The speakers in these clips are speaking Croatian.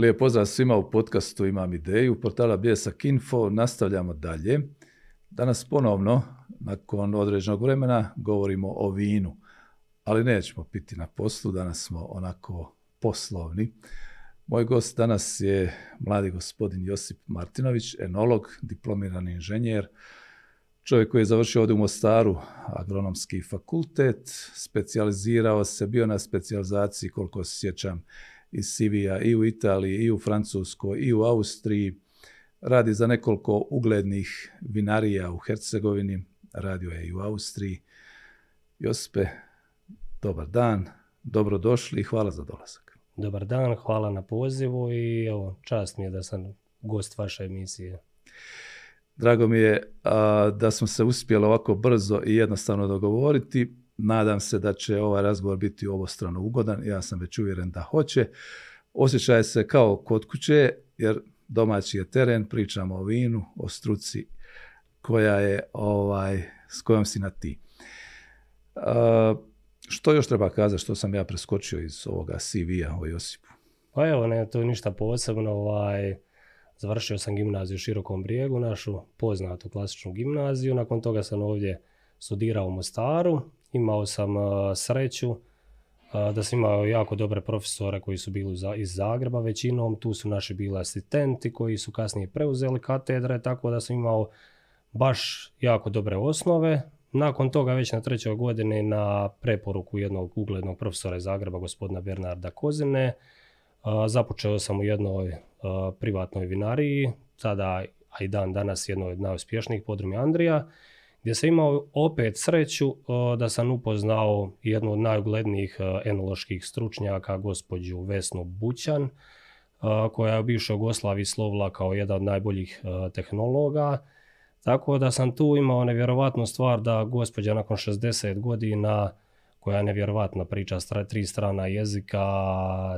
Lijep pozdrav svima u podcastu Imam ideju, portala Bijesak Info, nastavljamo dalje. Danas ponovno, nakon određenog vremena, govorimo o vinu, ali nećemo piti na poslu, danas smo onako poslovni. Moj gost danas je mladi gospodin Josip Martinović, enolog, diplomirani inženjer, čovjek koji je završio ovdje u Mostaru agronomski fakultet, specijalizirao se, bio na specijalizaciji koliko se sjećam iz Sivija i u Italiji i u Francuskoj i u Austriji. Radi za nekoliko uglednih vinarija u Hercegovini, radio je i u Austriji. Jospe, dobar dan, dobrodošli i hvala za dolazak. Dobar dan, hvala na pozivu i evo, čast mi je da sam gost vaše emisije. Drago mi je da smo se uspjeli ovako brzo i jednostavno dogovoriti. Nadam se da će ovaj razgovor biti obostrano ugodan, ja sam već uvjeren da hoće. Osjećaj se kao kod kuće, jer domaći je teren, pričamo o vinu, o struci koja je ovaj, s kojom si na ti. E, što još treba kazati, što sam ja preskočio iz ovoga CV-a o Josipu? Pa evo, ne, to je ništa posebno. Ovaj, završio sam gimnaziju u Širokom brijegu, našu poznatu klasičnu gimnaziju. Nakon toga sam ovdje studirao u Mostaru. Imao sam e, sreću e, da sam imao jako dobre profesore koji su bili iz Zagreba većinom, tu su naši bili asistenti koji su kasnije preuzeli katedre, tako da sam imao baš jako dobre osnove. Nakon toga već na trećoj godini na preporuku jednog uglednog profesora iz Zagreba, gospodina Bernarda Kozine, e, započeo sam u jednoj privatnoj vinariji, tada a i dan danas jednoj od najuspješnijih podrumi Andrija gdje sam imao opet sreću da sam upoznao jednu od najuglednijih e, enoloških stručnjaka, gospođu Vesnu Bućan, e, koja je u bivšoj Jugoslaviji slovila kao jedan od najboljih e, tehnologa. Tako da sam tu imao nevjerovatnu stvar da gospođa nakon 60 godina, koja je nevjerovatna priča, tri strana jezika,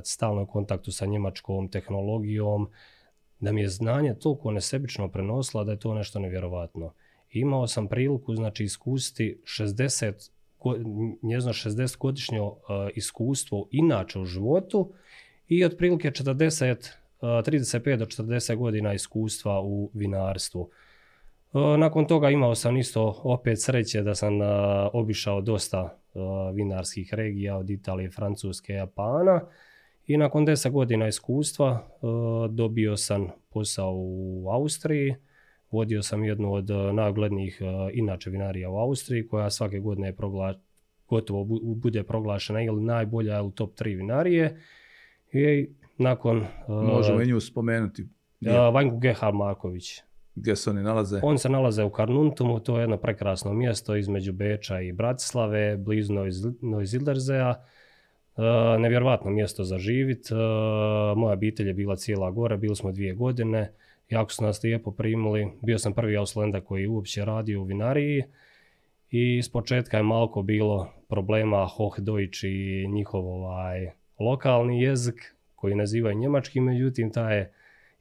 stalno u kontaktu sa njemačkom tehnologijom, da mi je znanje toliko nesebično prenosila da je to nešto nevjerovatno imao sam priliku znači iskusiti 60 njezno 60 godišnje iskustvo inače u životu i otprilike 40 35 eh, do 40 godina iskustva u vinarstvu. Eh, nakon toga imao sam isto opet sreće da sam eh, obišao dosta vinarskih regija od Italije, Francuske, Japana i nakon 10 godina iskustva dobio sam posao u Austriji Vodio sam jednu od e, najoglednijih e, inače vinarija u Austriji koja svake godine je progla, gotovo bude proglašena ili najbolja u top 3 vinarije. I nakon... E, Možemo uh, i nju spomenuti. Uh, Vanjku Gehar Marković. Gdje se oni nalaze? On se nalaze u Karnuntumu, to je jedno prekrasno mjesto između Beča i Bratislave, blizu Noizilderzea. E, Nevjerojatno mjesto za živit. E, moja obitelj je bila cijela gore, bili smo dvije godine, jako su nas lijepo primili. Bio sam prvi Auslenda koji uopće radio u vinariji i s početka je malko bilo problema Hohdeutsch i njihov ovaj lokalni jezik koji nazivaju njemački, međutim taj je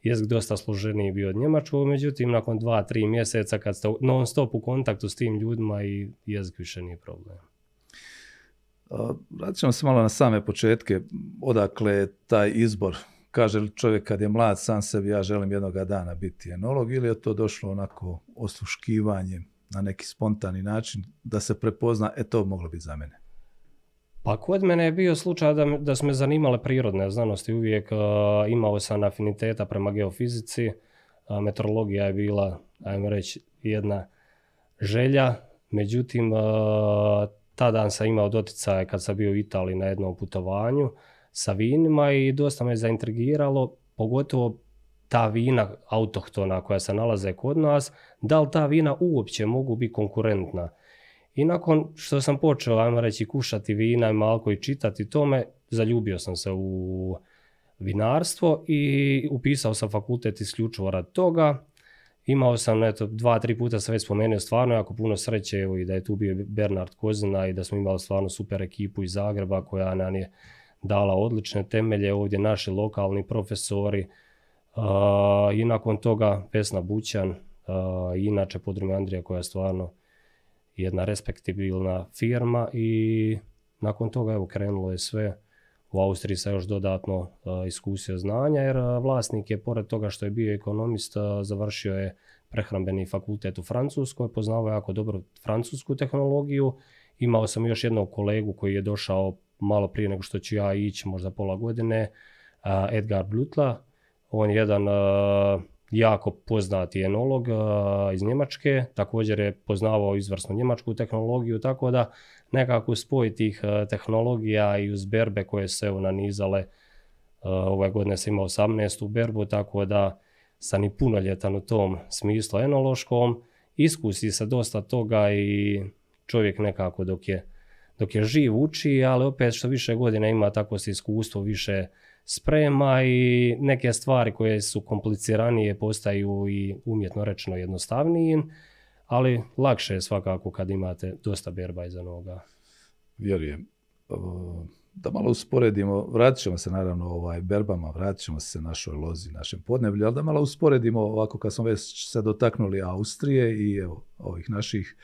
jezik dosta složeniji bio od njemačkog, međutim nakon dva, tri mjeseca kad ste non stop u kontaktu s tim ljudima i jezik više nije problem. Vratit ćemo se malo na same početke, odakle je taj izbor. Kaže čovjek kad je mlad sam sebi, ja želim jednoga dana biti enolog ili je to došlo onako osluškivanje na neki spontani način da se prepozna, e to moglo biti za mene. Pa kod mene je bio slučaj da, da su me zanimale prirodne znanosti, uvijek e, imao sam afiniteta prema geofizici, e, meteorologija je bila, ajmo reći, jedna želja, međutim e, tada sam imao doticaje kad sam bio u Italiji na jednom putovanju sa vinima i dosta me zaintrigiralo, pogotovo ta vina autohtona koja se nalaze kod nas, da li ta vina uopće mogu biti konkurentna. I nakon što sam počeo, ajmo reći, kušati vina i malko i čitati tome, zaljubio sam se u vinarstvo i upisao sam fakultet isključivo rad toga. Imao sam, eto, dva, tri puta sam već spomenuo stvarno jako puno sreće, i da je tu bio Bernard Kozina i da smo imali stvarno super ekipu iz Zagreba koja nam je dala odlične temelje, ovdje naši lokalni profesori i nakon toga Vesna Bućan, i inače podrume Andrija koja je stvarno jedna respektibilna firma i nakon toga evo krenulo je sve u Austriji se još dodatno iskusio znanja jer vlasnik je pored toga što je bio ekonomist završio je prehrambeni fakultet u Francuskoj, poznao je jako dobro francusku tehnologiju. Imao sam još jednog kolegu koji je došao malo prije nego što ću ja ići, možda pola godine, Edgar Blutla. On je jedan jako poznati enolog iz Njemačke, također je poznavao izvrsnu njemačku tehnologiju, tako da nekako spoj tih e, tehnologija i uz berbe koje su evo nanizale e, ove godine sam imao 18. berbu, tako da sam i punoljetan u tom smislu enološkom. Iskusi se dosta toga i čovjek nekako dok je, dok je živ uči, ali opet što više godina ima tako se iskustvo više sprema i neke stvari koje su kompliciranije postaju i umjetno rečeno jednostavnijim ali lakše je svakako kad imate dosta berba iza noga. Vjerujem. Da malo usporedimo, vratit ćemo se naravno ovaj, berbama, vratit ćemo se našoj lozi, našem podneblju, ali da malo usporedimo ovako kad smo već se dotaknuli Austrije i evo, ovih naših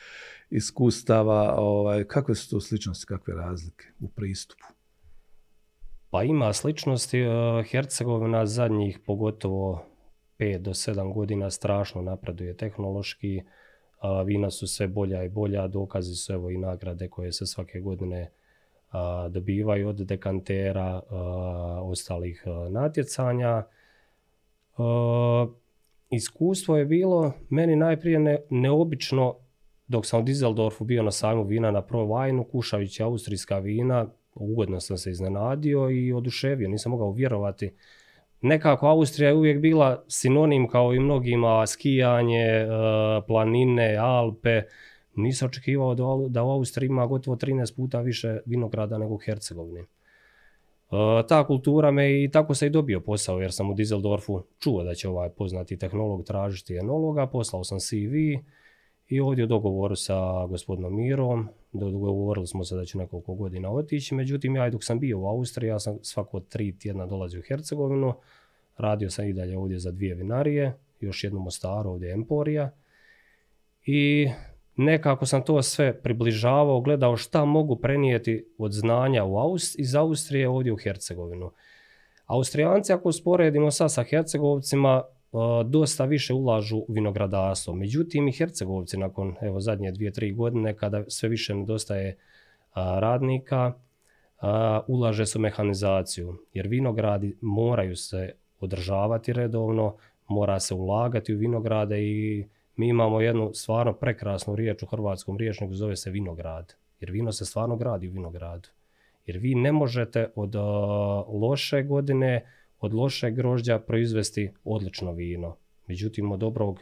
iskustava, ovaj, kakve su to sličnosti, kakve razlike u pristupu? Pa ima sličnosti. E, Hercegovina zadnjih pogotovo 5 do 7 godina strašno napreduje tehnološki a, vina su sve bolja i bolja, dokazi su evo i nagrade koje se svake godine dobivaju od dekantera, ostalih natjecanja. Iskustvo je bilo meni najprije neobično dok sam u Dizeldorfu bio na sajmu vina na Provajnu, Kušavić je austrijska vina, ugodno sam se iznenadio i oduševio, nisam mogao vjerovati nekako Austrija je uvijek bila sinonim kao i mnogima skijanje, e, planine, Alpe. Nisam očekivao da u Austriji ima gotovo 13 puta više vinograda nego u Hercegovini. E, ta kultura me i tako se i dobio posao jer sam u Dizeldorfu čuo da će ovaj poznati tehnolog tražiti enologa, poslao sam CV, i ovdje u dogovoru sa gospodinom Mirom, dogovorili smo se da ću nekoliko godina otići, međutim ja dok sam bio u Austriji, ja sam svako tri tjedna dolazio u Hercegovinu, radio sam i dalje ovdje za dvije vinarije, još jednu Mostaru, ovdje Emporija. I nekako sam to sve približavao, gledao šta mogu prenijeti od znanja u iz Austrije ovdje u Hercegovinu. Austrijanci, ako usporedimo sad sa Hercegovcima, dosta više ulažu u vinogradarstvo. Međutim, i Hercegovci nakon evo, zadnje dvije, tri godine, kada sve više nedostaje radnika, ulaže se u mehanizaciju. Jer vinogradi moraju se održavati redovno, mora se ulagati u vinograde i mi imamo jednu stvarno prekrasnu riječ u hrvatskom riječniku, zove se vinograd. Jer vino se stvarno gradi u vinogradu. Jer vi ne možete od loše godine od lošeg grožđa proizvesti odlično vino. Međutim, od dobrog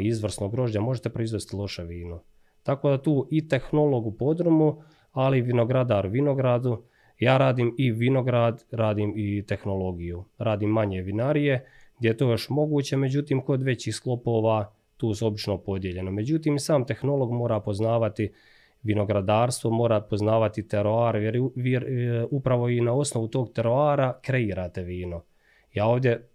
izvrsnog grožđa možete proizvesti loše vino. Tako da tu i tehnolog u podrumu, ali i vinogradar u vinogradu. Ja radim i vinograd, radim i tehnologiju. Radim manje vinarije gdje je to još moguće, međutim kod većih sklopova tu su obično podijeljeno. Međutim, sam tehnolog mora poznavati vinogradarstvo mora poznavati teroar, jer, e, upravo i na osnovu tog teroara kreirate vino. Ja ovdje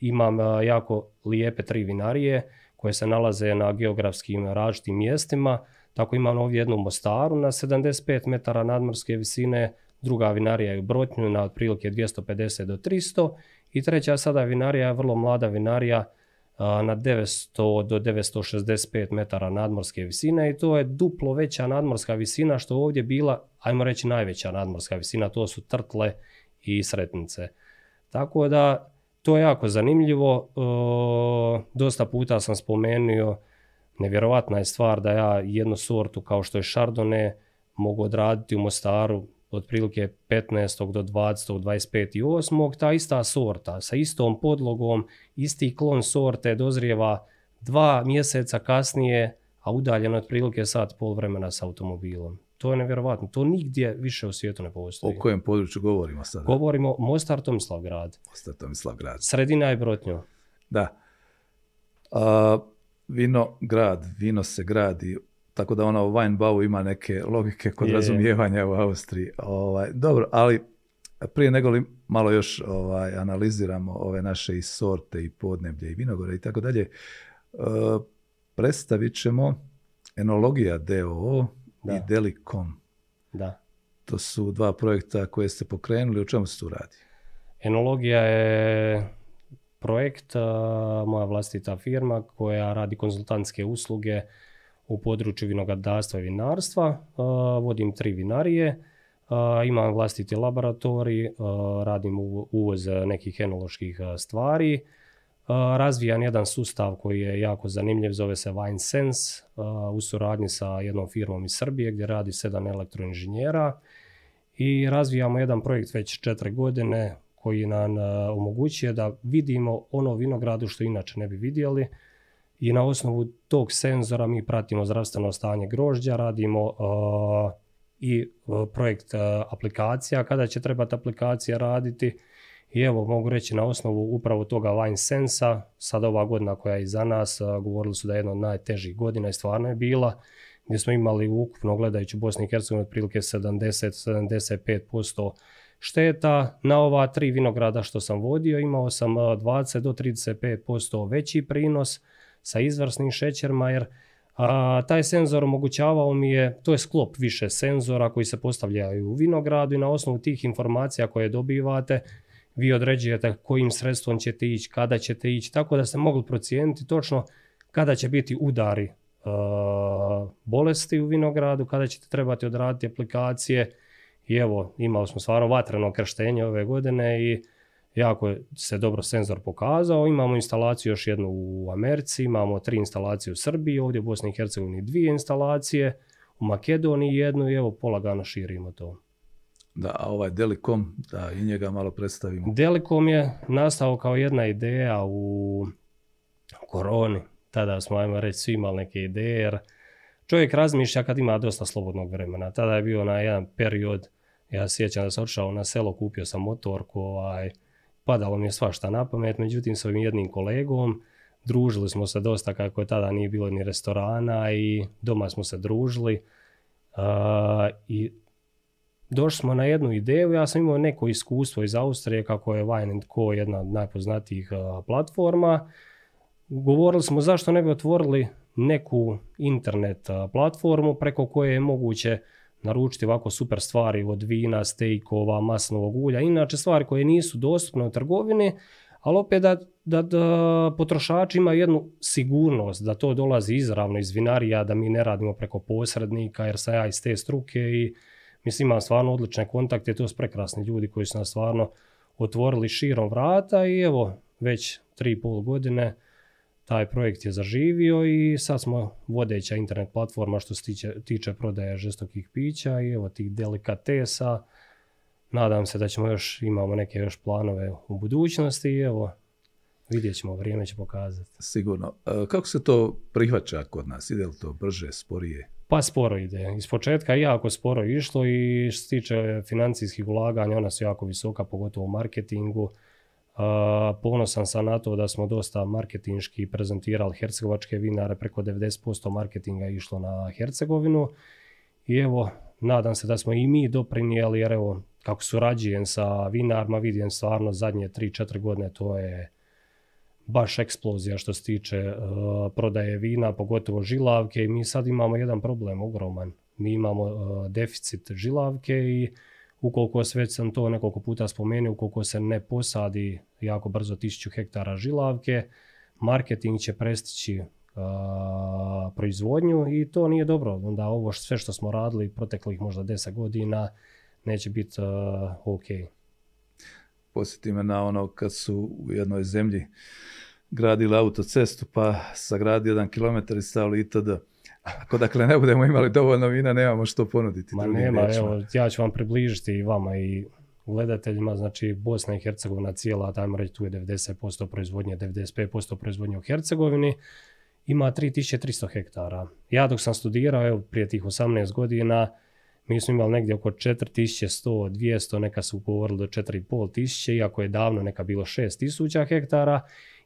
imam e, jako lijepe tri vinarije koje se nalaze na geografskim različitim mjestima. Tako imam ovdje jednu Mostaru na 75 metara nadmorske visine, druga vinarija je u Brotnju na otprilike 250 do 300 i treća sada vinarija je vrlo mlada vinarija na 900 do 965 metara nadmorske visine i to je duplo veća nadmorska visina što ovdje bila, ajmo reći najveća nadmorska visina, to su trtle i sretnice. Tako da to je jako zanimljivo, e, dosta puta sam spomenuo, nevjerovatna je stvar da ja jednu sortu kao što je Chardonnay mogu odraditi u Mostaru otprilike 15. do 20. 25. i 8. ta ista sorta sa istom podlogom, isti klon sorte dozrijeva dva mjeseca kasnije, a udaljeno otprilike sat pol vremena s automobilom. To je nevjerovatno. To nigdje više u svijetu ne postoji. O kojem području govorimo sada? Govorimo Mostar Tomislavgrad. Mostar Tomislavgrad. Sredina je Brotnjo. Da. A, vino grad, vino se gradi tako da ona u Weinbau ima neke logike kod razumijevanja u Austriji. Ovaj, dobro, ali prije nego li malo još ovaj, analiziramo ove naše i sorte i podneblje i vinogore i tako dalje, eh, predstavit ćemo Enologija DOO i Delicom. Da. To su dva projekta koje ste pokrenuli. O čemu se tu radi? Enologija je projekt, eh, moja vlastita firma koja radi konzultantske usluge u području vinogradarstva i vinarstva. Vodim tri vinarije, imam vlastiti laboratorij, radim uvoz nekih enoloških stvari. Razvijan jedan sustav koji je jako zanimljiv, zove se Wine Sense, u suradnji sa jednom firmom iz Srbije gdje radi sedam elektroinženjera i razvijamo jedan projekt već četiri godine koji nam omogućuje da vidimo ono vinogradu što inače ne bi vidjeli, i na osnovu tog senzora mi pratimo zdravstveno stanje grožđa, radimo uh, i uh, projekt uh, aplikacija, kada će trebati aplikacija raditi i evo mogu reći na osnovu upravo toga Vine Sensa, sad ova godina koja je iza nas, govorili su da je jedna od najtežih godina i stvarno je bila, gdje smo imali ukupno gledajući Bosni i Hercegovini otprilike 70-75% šteta. Na ova tri vinograda što sam vodio imao sam 20 do 35% veći prinos, sa izvrsnim šećerima jer taj senzor omogućavao mi je, to je sklop više senzora koji se postavljaju u vinogradu i na osnovu tih informacija koje dobivate vi određujete kojim sredstvom ćete ići, kada ćete ići, tako da ste mogli procijeniti točno kada će biti udari e, bolesti u vinogradu, kada ćete trebati odraditi aplikacije i evo imali smo stvarno vatreno krštenje ove godine i jako se dobro senzor pokazao. Imamo instalaciju još jednu u Americi, imamo tri instalacije u Srbiji, ovdje u Bosni i Hercegovini dvije instalacije, u Makedoniji jednu i evo polagano širimo to. Da, a ovaj Delikom, da i njega malo predstavimo. Delikom je nastao kao jedna ideja u koroni. Tada smo, ajmo reći, svi imali neke ideje, jer čovjek razmišlja kad ima dosta slobodnog vremena. Tada je bio na jedan period, ja sjećam da sam odšao na selo, kupio sam motorku, ovaj, padalo mi je svašta na pamet, međutim s ovim jednim kolegom družili smo se dosta kako je tada nije bilo ni restorana i doma smo se družili i došli smo na jednu ideju, ja sam imao neko iskustvo iz Austrije kako je Wine Co jedna od najpoznatijih platforma. Govorili smo zašto ne bi otvorili neku internet platformu preko koje je moguće naručiti ovako super stvari od vina, stejkova, masnovog ulja, inače stvari koje nisu dostupne u trgovini, ali opet da, da, da potrošači imaju jednu sigurnost da to dolazi izravno iz vinarija, da mi ne radimo preko posrednika jer sam ja iz te struke i mislim imam stvarno odlične kontakte, to su prekrasni ljudi koji su nas stvarno otvorili širom vrata i evo već tri pol godine taj projekt je zaživio i sad smo vodeća internet platforma što se tiče, tiče prodaje žestokih pića i evo tih delikatesa. Nadam se da ćemo još, imamo neke još planove u budućnosti i evo, vidjet ćemo, vrijeme će pokazati. Sigurno. E, kako se to prihvaća kod nas? Ide li to brže, sporije? Pa sporo ide. Iz početka je jako sporo išlo i što se tiče financijskih ulaganja, ona su jako visoka, pogotovo u marketingu Ponosan sam na to da smo dosta marketinški prezentirali hercegovačke vinare, preko 90% marketinga je išlo na Hercegovinu. I evo, nadam se da smo i mi doprinijeli, jer evo, kako surađujem sa vinarima, vidim stvarno zadnje 3-4 godine to je baš eksplozija što se tiče e, prodaje vina, pogotovo žilavke i mi sad imamo jedan problem ogroman. Mi imamo e, deficit žilavke i Ukoliko već sam to nekoliko puta spomenuo, ukoliko se ne posadi jako brzo 1000 hektara žilavke, marketing će prestići proizvodnju i to nije dobro. Onda ovo sve što smo radili proteklih možda 10 godina neće biti ok. Posjeti me na ono kad su u jednoj zemlji gradili autocestu pa sagradio jedan kilometar i stavili itd. Ako dakle ne budemo imali dovoljno vina, nemamo što ponuditi. Ma nema, evo, ja ću vam približiti i vama i gledateljima, znači Bosna i Hercegovina cijela, dajmo reći tu je 90% proizvodnje, 95% proizvodnje u Hercegovini, ima 3300 hektara. Ja dok sam studirao, evo prije tih 18 godina, mi smo imali negdje oko 4100, 200, neka su govorili do 4500, iako je davno neka bilo 6000 hektara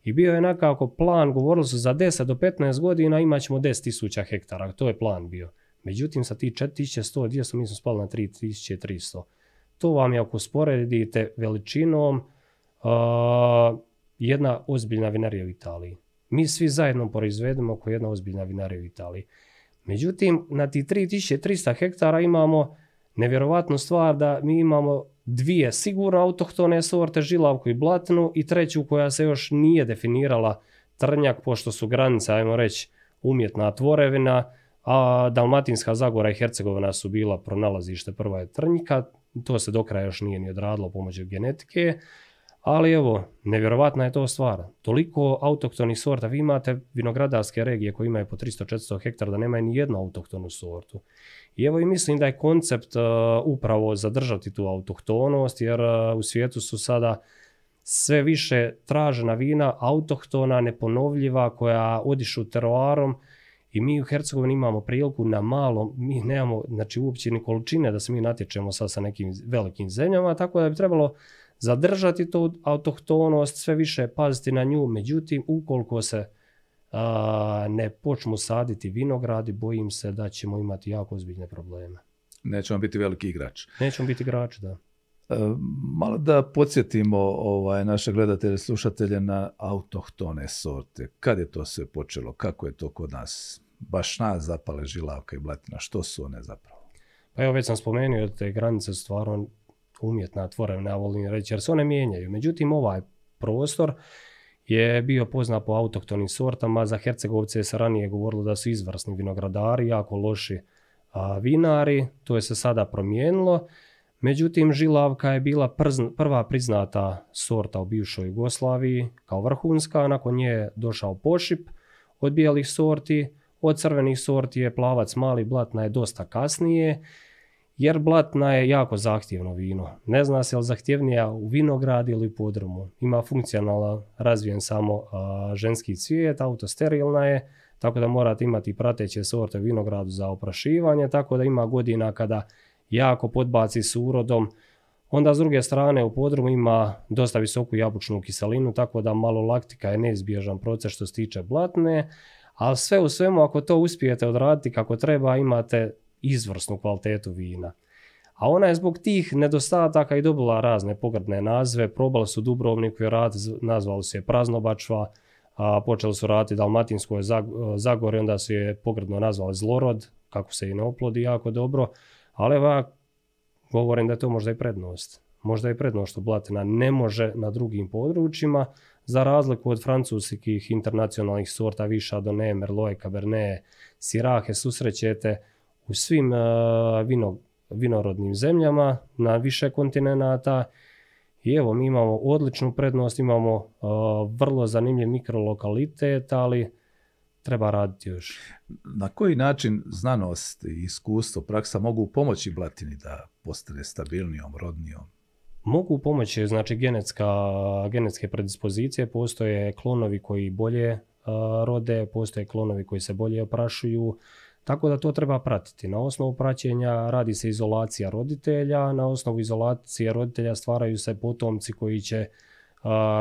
i bio je nekako plan, govorilo su za 10 do 15 godina imat ćemo 10.000 hektara, to je plan bio. Međutim, sa tih 4100, 200, mi smo spali na 3300. To vam je ako sporedite veličinom jedna ozbiljna vinarija u Italiji. Mi svi zajedno proizvedemo oko jedna ozbiljna vinarija u Italiji. Međutim, na ti 3300 hektara imamo nevjerovatnu stvar da mi imamo dvije sigurno autohtone sorte, žilavku i blatnu i treću koja se još nije definirala trnjak, pošto su granice, ajmo reći, umjetna tvorevina, a Dalmatinska Zagora i Hercegovina su bila pronalazište prva je trnjka, to se do kraja još nije ni odradilo pomoću genetike ali evo, nevjerovatna je to stvar. Toliko autoktonih sorta, vi imate vinogradarske regije koje imaju po 300-400 hektara da nemaju ni jednu autoktonu sortu. I evo i mislim da je koncept e, upravo zadržati tu autohtonost jer e, u svijetu su sada sve više tražena vina, autohtona, neponovljiva, koja odišu teroarom i mi u Hercegovini imamo priliku na malom, mi nemamo znači, uopće ni količine da se mi natječemo sad sa nekim velikim zemljama, tako da bi trebalo zadržati tu autohtonost, sve više paziti na nju. Međutim, ukoliko se a, ne počnu saditi vinogradi, bojim se da ćemo imati jako ozbiljne probleme. Nećemo biti veliki igrač. Nećemo biti igrač, da. E, malo da podsjetimo ovaj, naše gledatelje, slušatelje na autohtone sorte. Kad je to sve počelo? Kako je to kod nas? Baš nas zapale žilavka i blatina. Što su one zapravo? Pa evo već sam spomenuo te granice stvarno umjetna tvorevina, volim reći, jer se one mijenjaju. Međutim, ovaj prostor je bio poznat po autoktonim sortama. Za Hercegovce se ranije govorilo da su izvrsni vinogradari, jako loši vinari. To je se sada promijenilo. Međutim, Žilavka je bila prva priznata sorta u bivšoj Jugoslaviji kao vrhunska. Nakon nje je došao pošip od bijelih sorti. Od crvenih sorti je plavac mali blatna je dosta kasnije jer blatna je jako zahtjevno vino. Ne zna se li zahtjevnija u vinogradi ili podrumu. Ima funkcionalno razvijen samo ženski cvijet, autosterilna je, tako da morate imati prateće sorte vinogradu za oprašivanje, tako da ima godina kada jako podbaci s urodom. Onda s druge strane u podrumu ima dosta visoku jabučnu kiselinu, tako da malo laktika je neizbježan proces što se tiče blatne, ali sve u svemu ako to uspijete odraditi kako treba imate izvrsnu kvalitetu vina. A ona je zbog tih nedostataka i dobila razne pogrdne nazve, probali su Dubrovnik i rad, nazvali se Praznobačva, a počeli su raditi Dalmatinskoj Zagori, onda su je pogrdno nazvali Zlorod, kako se i ne oplodi jako dobro, ali ja govorim da je to možda i prednost. Možda i prednost što Blatina ne može na drugim područjima, za razliku od francuskih internacionalnih sorta Viša, Ne, Merloje, Cabernet, Sirahe, susrećete svim e, vinorodnim zemljama na više kontinenata i evo mi imamo odličnu prednost, imamo e, vrlo zanimljiv mikrolokalitet, ali treba raditi još. Na koji način znanost i iskustvo, praksa mogu pomoći blatini da postane stabilnijom, rodnijom? Mogu pomoći, znači genetske predispozicije, postoje klonovi koji bolje e, rode, postoje klonovi koji se bolje oprašuju, tako da to treba pratiti. Na osnovu praćenja radi se izolacija roditelja, na osnovu izolacije roditelja stvaraju se potomci koji će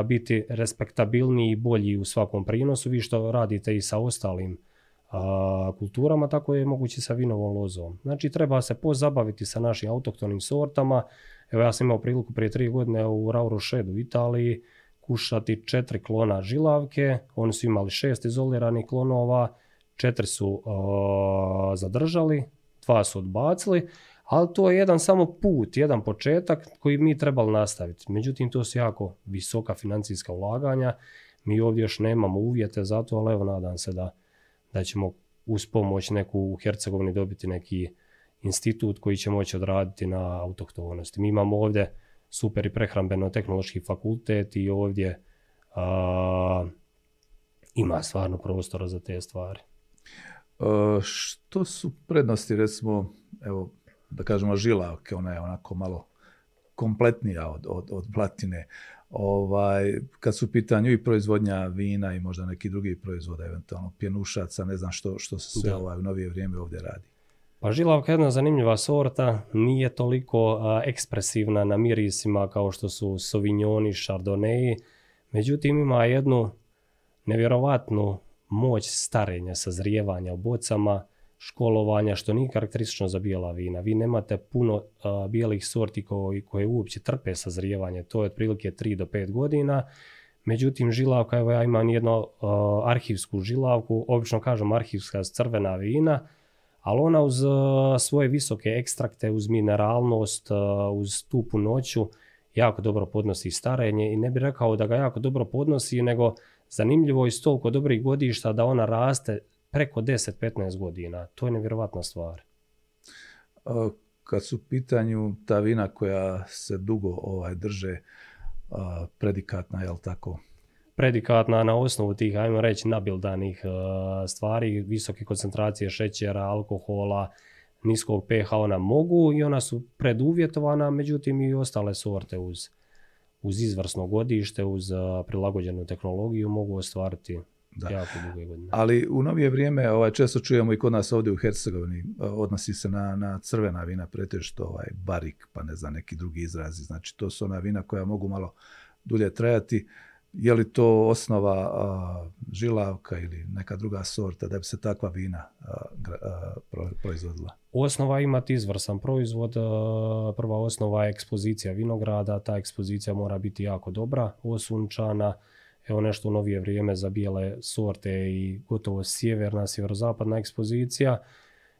biti respektabilniji i bolji u svakom prinosu. Vi što radite i sa ostalim kulturama, tako je moguće sa vinovom lozom. Znači treba se pozabaviti sa našim autoktonim sortama. Evo ja sam imao priliku prije tri godine u Raurošedu u Italiji kušati četiri klona žilavke. Oni su imali šest izoliranih klonova četiri su zadržali, dva su odbacili, ali to je jedan samo put, jedan početak koji mi trebali nastaviti. Međutim, to su jako visoka financijska ulaganja, mi ovdje još nemamo uvjete za to, ali evo nadam se da, da ćemo uz pomoć neku u Hercegovini dobiti neki institut koji će moći odraditi na autohtonosti. Mi imamo ovdje super i prehrambeno-tehnološki fakultet i ovdje ima stvarno prostora za te stvari. E, što su prednosti, recimo, evo, da kažemo žila, ona je onako malo kompletnija od, platine, ovaj, kad su u pitanju i proizvodnja vina i možda neki drugi proizvoda, eventualno pjenušaca, ne znam što, što se sve ovaj, u novije vrijeme ovdje radi. Pa žilavka je jedna zanimljiva sorta, nije toliko ekspresivna na mirisima kao što su sovinjoni, chardonnay. međutim ima jednu nevjerovatnu moć starenja, sazrijevanja u bocama, školovanja, što nije karakteristično za bijela vina. Vi nemate puno bijelih sorti koji, koje uopće trpe sazrijevanje, to je otprilike 3 do 5 godina. Međutim, žilavka, evo ja imam jednu arhivsku žilavku, obično kažem arhivska crvena vina, ali ona uz svoje visoke ekstrakte, uz mineralnost, uz tu noću jako dobro podnosi starenje i ne bih rekao da ga jako dobro podnosi, nego Zanimljivo je iz toliko dobrih godišta da ona raste preko 10-15 godina. To je nevjerojatna stvar. E, kad su u pitanju ta vina koja se dugo ovaj, drže, e, predikatna, jel tako? Predikatna na osnovu tih, ajmo reći, nabildanih e, stvari, visoke koncentracije šećera, alkohola, niskog pH ona mogu i ona su preduvjetovana, međutim i ostale sorte uz uz izvrsno godište, uz prilagođenu tehnologiju mogu ostvariti Jako godine. Ali u novije vrijeme ovaj, često čujemo i kod nas ovdje u Hercegovini, odnosi se na, crvena vina, pretešto ovaj, barik, pa ne znam, neki drugi izrazi. Znači to su ona vina koja mogu malo dulje trajati je li to osnova žilavka ili neka druga sorta da bi se takva vina proizvodila? Osnova imati izvrsan proizvod, prva osnova je ekspozicija vinograda, ta ekspozicija mora biti jako dobra, osunčana, evo nešto u novije vrijeme za bijele sorte i gotovo sjeverna, sjeverozapadna ekspozicija.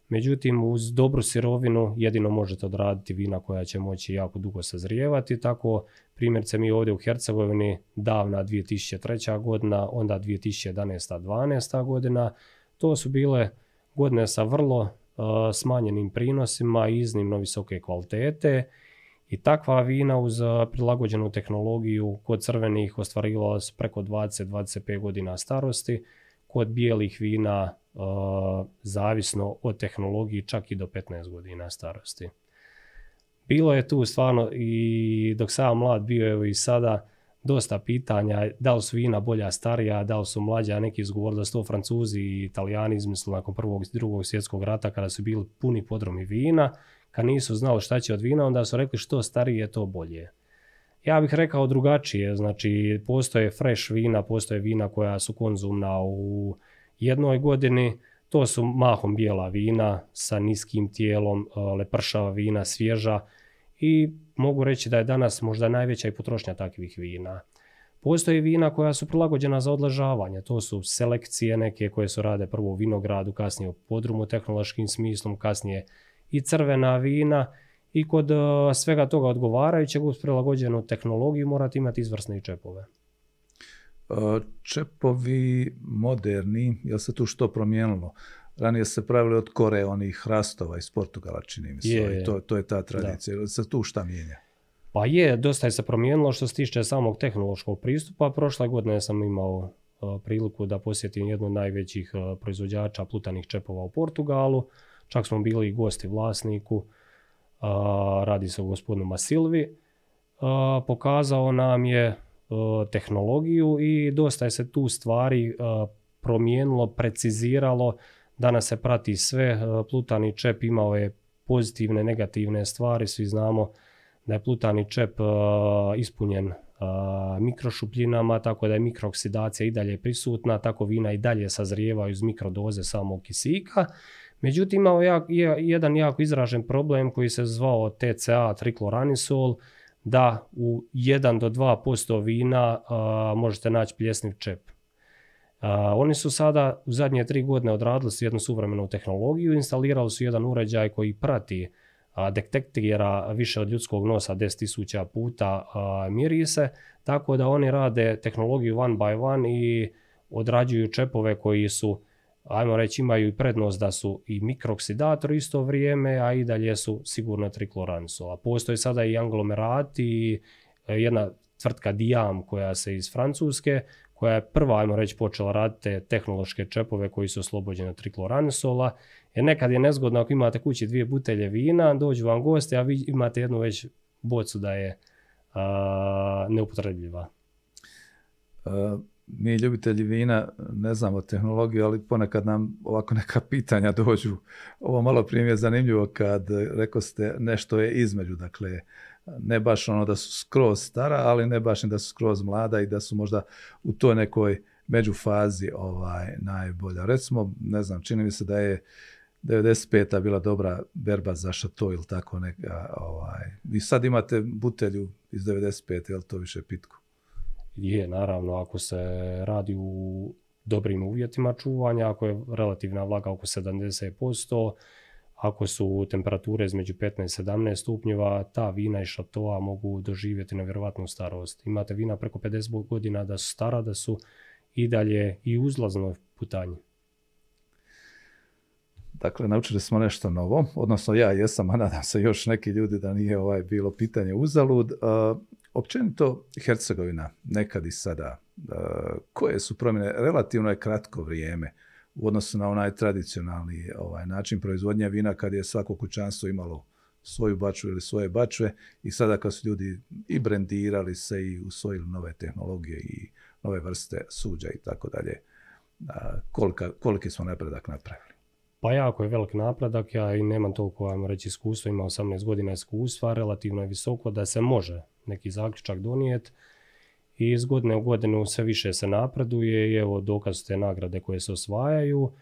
Međutim, uz dobru sirovinu jedino možete odraditi vina koja će moći jako dugo sazrijevati, tako Primjerice mi ovdje u Hercegovini davna 2003. godina, onda 2011. 12. godina. To su bile godine sa vrlo e, smanjenim prinosima i iznimno visoke kvalitete i takva vina uz e, prilagođenu tehnologiju kod crvenih ostvarila se preko 20-25 godina starosti, kod bijelih vina e, zavisno od tehnologiji čak i do 15 godina starosti bilo je tu stvarno i dok sam mlad bio evo i sada dosta pitanja, da li su vina bolja starija, da li su mlađa, neki su govorili da su to Francuzi i Italijani izmislili nakon prvog i drugog svjetskog rata kada su bili puni podromi vina, kad nisu znali šta će od vina, onda su rekli što starije to bolje. Ja bih rekao drugačije, znači postoje fresh vina, postoje vina koja su konzumna u jednoj godini, to su mahom bijela vina sa niskim tijelom, e, lepršava vina, svježa i mogu reći da je danas možda najveća i potrošnja takvih vina. Postoje vina koja su prilagođena za odlažavanje, to su selekcije neke koje se rade prvo u vinogradu, kasnije u podrumu tehnološkim smislom, kasnije i crvena vina i kod e, svega toga odgovarajućeg uz prilagođenu tehnologiju morate imati izvrsne čepove. E, čepovi moderni, jel se tu što promijenilo? Ranije se pravili od kore onih hrastova iz Portugala, čini mi se. to, je ta tradicija. Da. Se tu šta mijenja? Pa je, dosta je se promijenilo što se tiče samog tehnološkog pristupa. Prošle godine sam imao e, priliku da posjetim jednu od najvećih e, proizvođača plutanih čepova u Portugalu. Čak smo bili i gosti vlasniku. Radi se o gospodinu Masilvi. Pokazao nam je E, tehnologiju i dosta je se tu stvari e, promijenilo, preciziralo, danas se prati sve, e, plutani čep imao je pozitivne, negativne stvari, svi znamo da je plutani čep ispunjen mikrošupljinama, tako da je mikrooksidacija i dalje prisutna, tako vina i dalje sazrijevaju iz mikrodoze samog kisika. Međutim, imao jedan jako izražen problem koji se zvao TCA, trikloranisol, da u 1 do 2% vina možete naći pljesniv čep. oni su sada u zadnje tri godine odradili su jednu suvremenu tehnologiju, instalirali su jedan uređaj koji prati, a, detektira više od ljudskog nosa 10.000 puta mirise, tako da oni rade tehnologiju one by one i odrađuju čepove koji su ajmo reći, imaju i prednost da su i mikrooksidator isto vrijeme, a i dalje su sigurno trikloranisova. Postoje sada i anglomerati, i e, jedna tvrtka Diam koja se iz Francuske, koja je prva, ajmo reći, počela raditi te tehnološke čepove koji su oslobođeni trikloranisola. Jer nekad je nezgodno ako imate kući dvije butelje vina, dođu vam goste, a vi imate jednu već bocu da je neupotrebljiva. E, mi ljubitelji vina ne znamo tehnologiju, ali ponekad nam ovako neka pitanja dođu. Ovo malo prije je zanimljivo kad e, rekao ste nešto je između, dakle ne baš ono da su skroz stara, ali ne baš ni da su skroz mlada i da su možda u toj nekoj međufazi ovaj, najbolja. Recimo, ne znam, čini mi se da je 95. bila dobra berba za šato ili tako neka. Ovaj. I sad imate butelju iz 95. je li to više pitku? Je, naravno, ako se radi u dobrim uvjetima čuvanja, ako je relativna vlaga oko 70%, ako su temperature između 15 i 17 stupnjeva, ta vina i šatoa mogu doživjeti nevjerojatnu starost. Imate vina preko 50 godina da su stara, da su i dalje i uzlazno putanje. Dakle, naučili smo nešto novo, odnosno ja jesam, a nadam se još neki ljudi da nije ovaj bilo pitanje uzalud. Općenito, Hercegovina, nekad i sada, koje su promjene? Relativno je kratko vrijeme u odnosu na onaj tradicionalni ovaj, način proizvodnje vina kad je svako kućanstvo imalo svoju baču ili svoje bačve i sada kad su ljudi i brendirali se i usvojili nove tehnologije i nove vrste suđa i tako dalje, koliki smo napredak napravili. Pa jako je velik napredak, ja i nemam toliko, ajmo reći, iskustva, ima 18 godina iskustva, relativno je visoko da se može neki zaključak donijeti. I iz godine u godinu sve više se napreduje i evo dokaz te nagrade koje se osvajaju.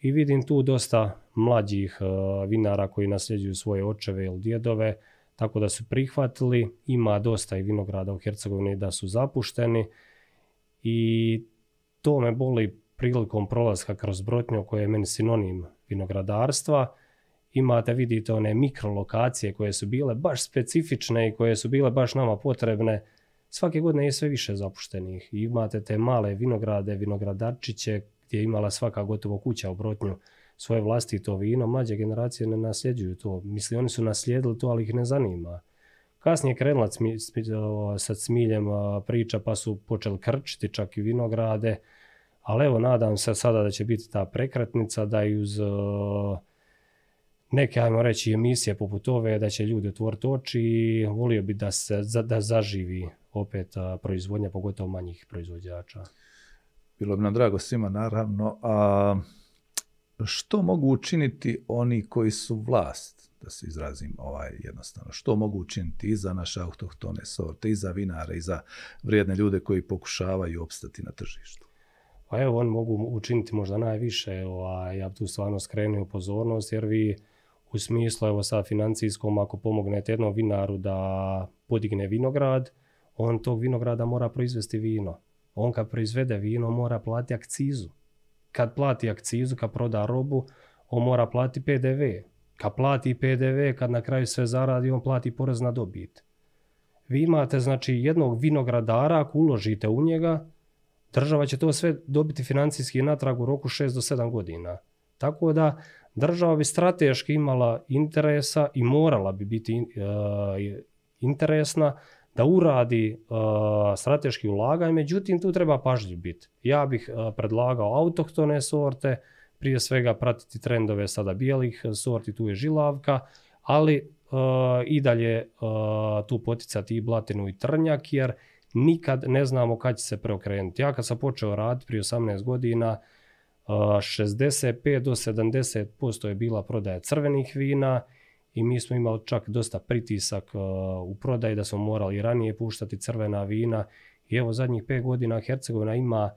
I vidim tu dosta mlađih e, vinara koji nasljeđuju svoje očeve ili djedove, tako da su prihvatili. Ima dosta i vinograda u Hercegovini da su zapušteni i to me boli prilikom prolaska kroz Brotnju koje je meni sinonim vinogradarstva. Imate, vidite, one mikrolokacije koje su bile baš specifične i koje su bile baš nama potrebne. Svake godine je sve više zapuštenih. Imate te male vinograde, vinogradarčiće gdje je imala svaka gotovo kuća u Brotnju svoje vlastito vino. Mlađe generacije ne nasljeđuju to. Misli, oni su naslijedili to, ali ih ne zanima. Kasnije je krenula sa smiljem priča, pa su počeli krčiti čak i vinograde. Ali evo, nadam se sada da će biti ta prekretnica, da i uz e, neke, ajmo reći, emisije poput ove, da će ljudi otvoriti oči i volio bi da, zaživi opet e, proizvodnja, pogotovo manjih proizvođača. Bilo bi nam drago svima, naravno. A što mogu učiniti oni koji su vlast, da se izrazim ovaj jednostavno, što mogu učiniti i za naše autohtone sorte, i za vinare, i za vrijedne ljude koji pokušavaju opstati na tržištu? Pa evo, on mogu učiniti možda najviše, ovaj, ja bi tu stvarno skrenuo pozornost, jer vi u smislu, evo sa financijskom, ako pomognete jednom vinaru da podigne vinograd, on tog vinograda mora proizvesti vino. On kad proizvede vino mora platiti akcizu. Kad plati akcizu, kad proda robu, on mora platiti PDV. Kad plati PDV, kad na kraju sve zaradi, on plati porez na dobit. Vi imate znači jednog vinogradara, ako uložite u njega, Država će to sve dobiti financijski natrag u roku 6 do 7 godina. Tako da država bi strateški imala interesa i morala bi biti eh, interesna da uradi eh, strateški ulaganje, međutim tu treba pažljiv biti. Ja bih eh, predlagao autohtone sorte, prije svega pratiti trendove sada bijelih sorti, tu je žilavka, ali i dalje tu poticati i blatinu i trnjak jer nikad ne znamo kad će se preokrenuti. Ja kad sam počeo raditi prije 18 godina, 65 do 70% je bila prodaja crvenih vina i mi smo imali čak dosta pritisak u prodaji da smo morali ranije puštati crvena vina. I evo zadnjih 5 godina Hercegovina ima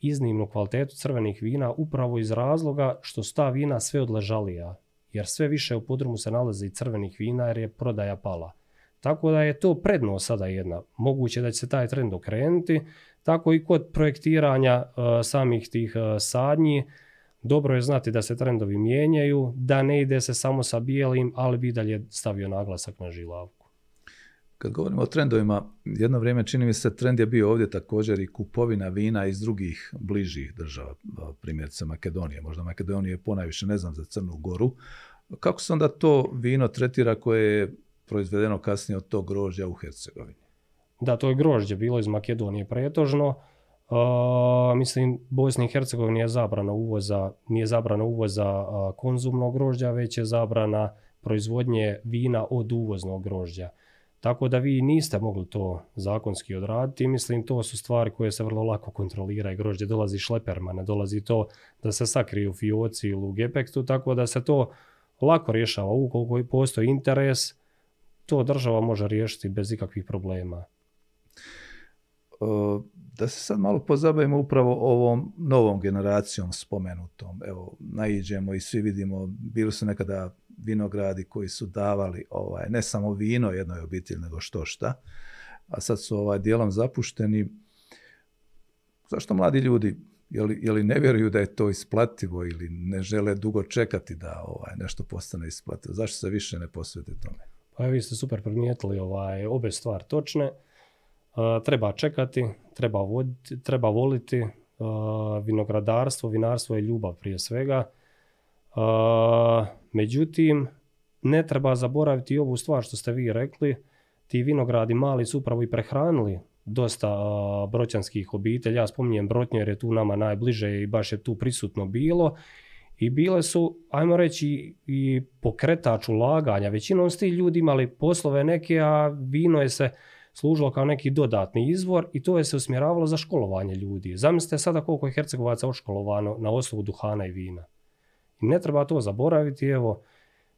iznimnu kvalitetu crvenih vina upravo iz razloga što su ta vina sve odležalija. Jer sve više u podrumu se nalazi crvenih vina jer je prodaja pala. Tako da je to prednost sada jedna. Moguće da će se taj trend okrenuti. Tako i kod projektiranja e, samih tih e, sadnji. Dobro je znati da se trendovi mijenjaju, da ne ide se samo sa bijelim, ali bi dalje stavio naglasak na žilavku. Kad govorimo o trendovima, jedno vrijeme čini mi se trend je bio ovdje također i kupovina vina iz drugih bližih država, primjerice Makedonije. Možda Makedonije ponajviše, ne znam za Crnu Goru. Kako se onda to vino tretira koje je proizvedeno kasnije od tog grožđa u Hercegovini. Da, to je grožđe bilo iz Makedonije pretežno. mislim, Bosni i Hercegovini je zabrana uvoza, nije zabrana uvoza konzumnog grožđa, već je zabrana proizvodnje vina od uvoznog grožđa. Tako da vi niste mogli to zakonski odraditi. Mislim, to su stvari koje se vrlo lako kontrolira i grožđe dolazi šleperma, ne dolazi to da se sakriju fioci ili u gepektu, tako da se to lako rješava. Ukoliko postoji interes, to država može riješiti bez ikakvih problema. E, da se sad malo pozabavimo upravo ovom novom generacijom spomenutom. Evo, naiđemo i svi vidimo, bili su nekada vinogradi koji su davali ovaj, ne samo vino jednoj obitelji, nego što šta. A sad su ovaj dijelom zapušteni. Zašto mladi ljudi je li, je li ne vjeruju da je to isplativo ili ne žele dugo čekati da ovaj, nešto postane isplativo? Zašto se više ne posvete tome? Pa vi ste super primijetili ovaj, obe stvari točne. E, treba čekati, treba, voditi, treba voliti. E, vinogradarstvo, vinarstvo je ljubav prije svega. E, međutim, ne treba zaboraviti ovu stvar što ste vi rekli. Ti vinogradi mali su upravo i prehranili dosta broćanskih obitelja. Ja spominjem brotnje jer je tu nama najbliže i baš je tu prisutno bilo i bile su, ajmo reći, i pokretač ulaganja. Većinom su ti ljudi imali poslove neke, a vino je se služilo kao neki dodatni izvor i to je se usmjeravalo za školovanje ljudi. Zamislite sada koliko je Hercegovaca oškolovano na osnovu duhana i vina. I ne treba to zaboraviti, evo,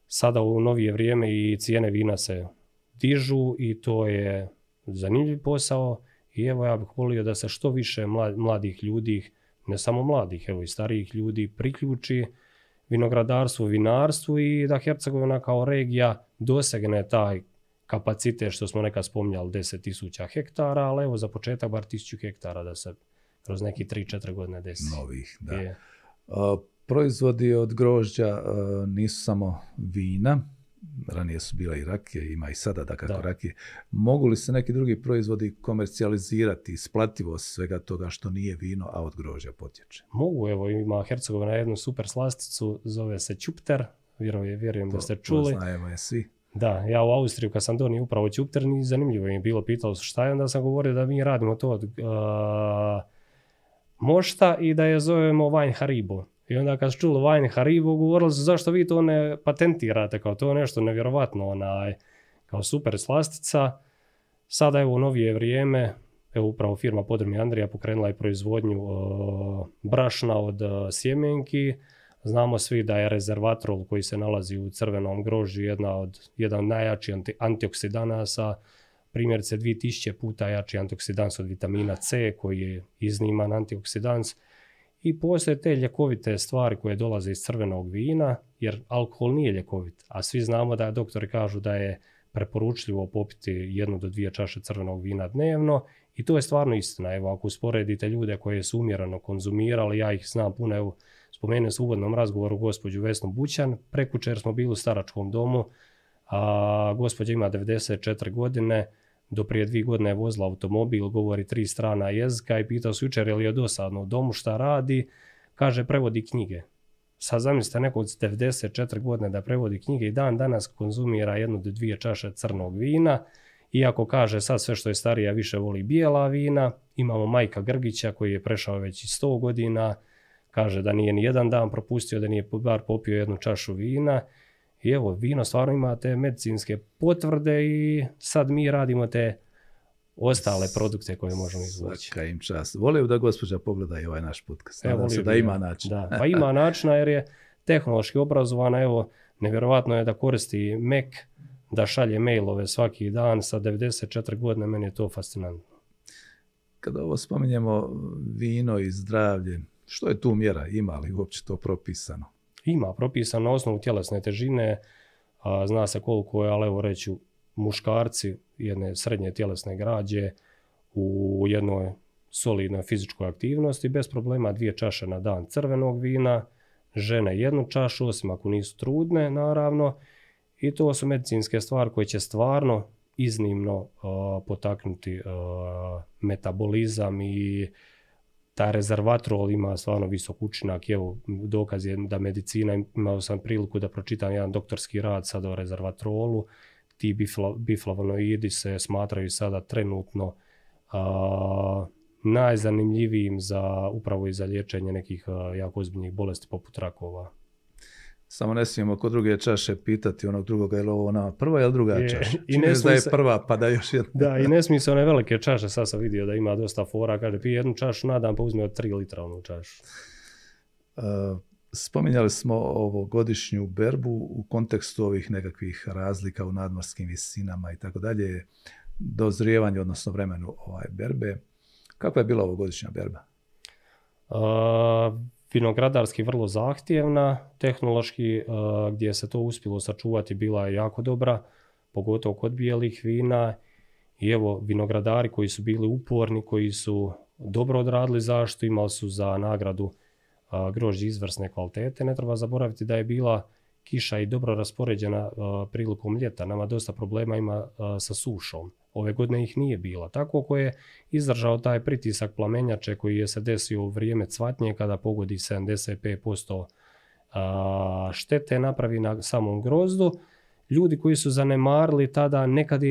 sada u novije vrijeme i cijene vina se dižu i to je zanimljiv posao i evo ja bih volio da se što više mladih ljudi ne samo mladih, evo i starijih ljudi, priključi vinogradarstvu, vinarstvu i da Hercegovina kao regija dosegne taj kapacitet što smo nekad spominjali 10.000 hektara, ali evo za početak bar 1000 hektara da se kroz neki 3-4 godine desi. Novih, da. E, proizvodi od grožđa e, nisu samo vina, ranije su bila i rakije, ima i sada da kako rakije, mogu li se neki drugi proizvodi komercijalizirati, isplativost svega toga što nije vino, a od grožja potječe? Mogu, evo ima Hercegovina jednu super slasticu, zove se Čupter, vjerujem, da ste čuli. To znajemo svi. Da, ja u Austriju kad sam donio upravo Čupter, ni zanimljivo im bilo, pitalo su šta je, onda sam govorio da mi radimo to od mošta i da je zovemo vanj Haribo. I onda kad su čuli Vajn Haribo, govorili su zašto vi to ne patentirate, kao to je nešto nevjerovatno, onaj, kao super slastica. Sada evo u novije vrijeme, evo upravo firma Podrmi Andrija pokrenula je proizvodnju brašna od e, sjemenki. Znamo svi da je rezervatrol koji se nalazi u crvenom grožđu jedna od, jedan najjači anti, antioksidanasa, primjerice 2000 puta jači antioksidans od vitamina C koji je izniman antioksidans i postoje te ljekovite stvari koje dolaze iz crvenog vina, jer alkohol nije ljekovit, a svi znamo da doktori kažu da je preporučljivo popiti jednu do dvije čaše crvenog vina dnevno i to je stvarno istina. Evo, ako usporedite ljude koje su umjereno konzumirali, ja ih znam puno, evo, spomenuo sam u uvodnom razgovoru gospođu Vesnu Bućan, prekučer smo bili u staračkom domu, a gospođa ima 94 godine, do prije dvije godine je vozila automobil, govori tri strana jezika i pitao se jučer je li je dosadno u domu šta radi, kaže prevodi knjige. Sad zamislite neko od 94 godine da prevodi knjige i dan danas konzumira jednu do dvije čaše crnog vina, iako kaže sad sve što je starija više voli bijela vina, imamo Majka Grgića koji je prešao već i 100 godina, kaže da nije ni jedan dan propustio, da nije bar popio jednu čašu vina i evo, vino stvarno imate medicinske potvrde i sad mi radimo te ostale produkte koje možemo izvući. Svaka im čast. Volio da gospođa pogleda i ovaj naš podcast. Evo, se da ima načina. pa ima načina jer je tehnološki obrazovana. Evo, nevjerovatno je da koristi Mac, da šalje mailove svaki dan sa 94 godine. Meni je to fascinantno. Kada ovo spominjemo vino i zdravlje, što je tu mjera? Ima li uopće to propisano? Ima propisano na osnovu tjelesne težine, zna se koliko je, ali evo reći muškarci jedne srednje tjelesne građe u jednoj solidnoj fizičkoj aktivnosti, bez problema dvije čaše na dan crvenog vina, žene jednu čašu, osim ako nisu trudne, naravno, i to su medicinske stvari koje će stvarno iznimno potaknuti metabolizam i ta rezervatrol ima stvarno visok učinak. Evo, dokaz je da medicina, imao sam priliku da pročitam jedan doktorski rad sad o rezervatrolu. Ti biflavonoidi se smatraju sada trenutno najzanimljivijim za upravo i za liječenje nekih jako ozbiljnih bolesti poput rakova. Samo ne smijemo kod druge čaše pitati onog drugoga je li ovo nama prva ili druga je, čaša. I ne da je prva pa da još jedna. Da, i ne smije se one velike čaše, sad sam vidio da ima dosta fora, kaže pije jednu čašu na pa uzme od litra onu čašu. E, spominjali smo ovo godišnju berbu u kontekstu ovih nekakvih razlika u nadmorskim visinama i tako dalje, dozrijevanje, odnosno vremenu ovaj berbe. Kakva je bila ovogodišnja berba? vinogradarski vrlo zahtjevna, tehnološki e, gdje se to uspjelo sačuvati bila je jako dobra, pogotovo kod bijelih vina. I evo, vinogradari koji su bili uporni, koji su dobro odradili zaštitu, imali su za nagradu e, grožđe izvrsne kvalitete. Ne treba zaboraviti da je bila kiša i dobro raspoređena e, prilikom ljeta. Nama dosta problema ima sa sušom. Ove godine ih nije bilo, tako ko je izdržao taj pritisak plamenjače koji je se desio u vrijeme cvatnje kada pogodi 75% štete napravi na samom grozdu. Ljudi koji su zanemarili tada nekad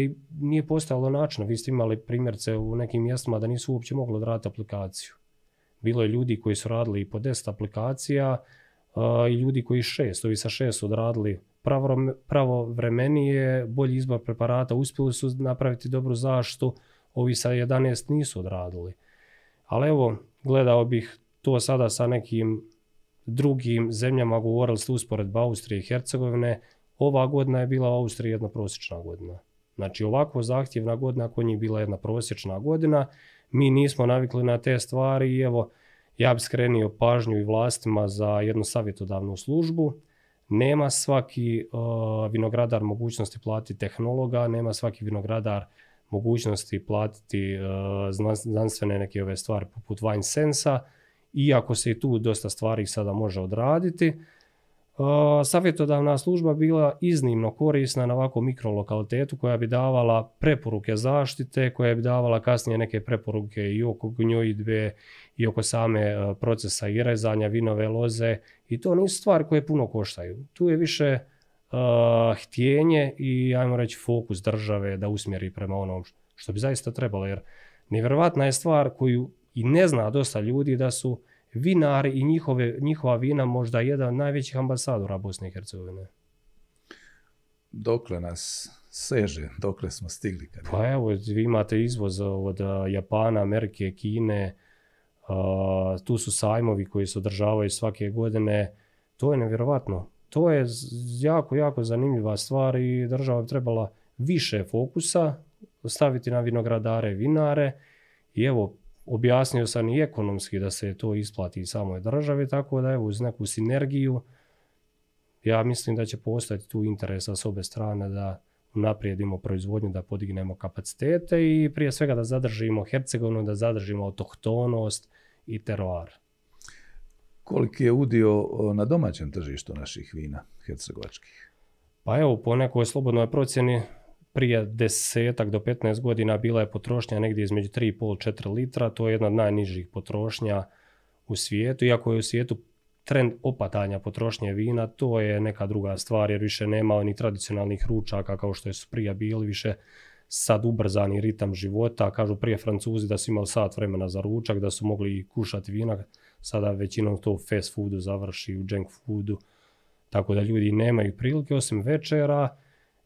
nije postojalo načno. Vi ste imali primjerce u nekim mjestima da nisu uopće mogli odraditi aplikaciju. Bilo je ljudi koji su radili i po 10 aplikacija, i ljudi koji šest, ovi sa šest odradili pravovremenije, bolji izbor preparata, uspjeli su napraviti dobru zaštitu, ovi sa 11 nisu odradili. Ali evo, gledao bih to sada sa nekim drugim zemljama, govorili ste usporedba Austrije i Hercegovine, ova godina je bila u Austriji jedna prosječna godina. Znači ovako zahtjevna godina kod njih bila jedna prosječna godina, mi nismo navikli na te stvari i evo, ja bih skrenio pažnju i vlastima za jednu savjetodavnu službu. Nema svaki uh, vinogradar mogućnosti platiti tehnologa, nema svaki vinogradar mogućnosti platiti uh, znanstvene neke ove stvari poput Wine Sensa, iako se i tu dosta stvari sada može odraditi. Savjetodavna služba bila iznimno korisna na ovakvom mikrolokalitetu koja bi davala preporuke zaštite, koja bi davala kasnije neke preporuke i oko gnjojidbe i oko same e, procesa i rezanja vinove loze i to nisu stvari koje puno koštaju. Tu je više e, htjenje i ajmo reći fokus države da usmjeri prema onom što bi zaista trebalo jer nevjerovatna je stvar koju i ne zna dosta ljudi da su vinari i njihove, njihova vina možda jedan od najvećih ambasadora Bosne i Hercegovine. Dokle nas seže, dokle smo stigli? Kad pa evo, vi imate izvoz od eh, Japana, Amerike, Kine, eh, tu su sajmovi koji se održavaju svake godine. To je nevjerovatno. To je jako, jako zanimljiva stvar i država bi trebala više fokusa staviti na vinogradare, vinare i evo Objasnio sam i ekonomski da se to isplati i samoj državi, tako da evo uz neku sinergiju ja mislim da će postati tu interesa s obe strane da naprijedimo proizvodnju, da podignemo kapacitete i prije svega da zadržimo Hercegovinu, da zadržimo autohtonost i teroar. Koliki je udio na domaćem tržištu naših vina hercegovačkih? Pa evo, po nekoj slobodnoj procjeni prije desetak do 15 godina bila je potrošnja negdje između 3,5-4 litra, to je jedna od najnižih potrošnja u svijetu, iako je u svijetu trend opatanja potrošnje vina, to je neka druga stvar jer više nema ni tradicionalnih ručaka kao što su prije bili, više sad ubrzani ritam života. Kažu prije Francuzi da su imali sat vremena za ručak, da su mogli kušati vina, sada većinom to u fast foodu završi, u junk foodu, tako da ljudi nemaju prilike osim večera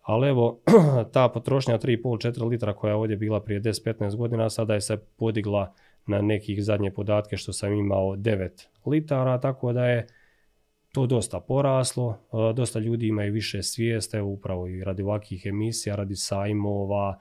ali evo ta potrošnja 3,5-4 litra koja je ovdje bila prije 10-15 godina sada je se podigla na nekih zadnje podatke što sam imao 9 litara, tako da je to dosta poraslo, e, dosta ljudi ima i više svijeste upravo i radi ovakvih emisija, radi sajmova,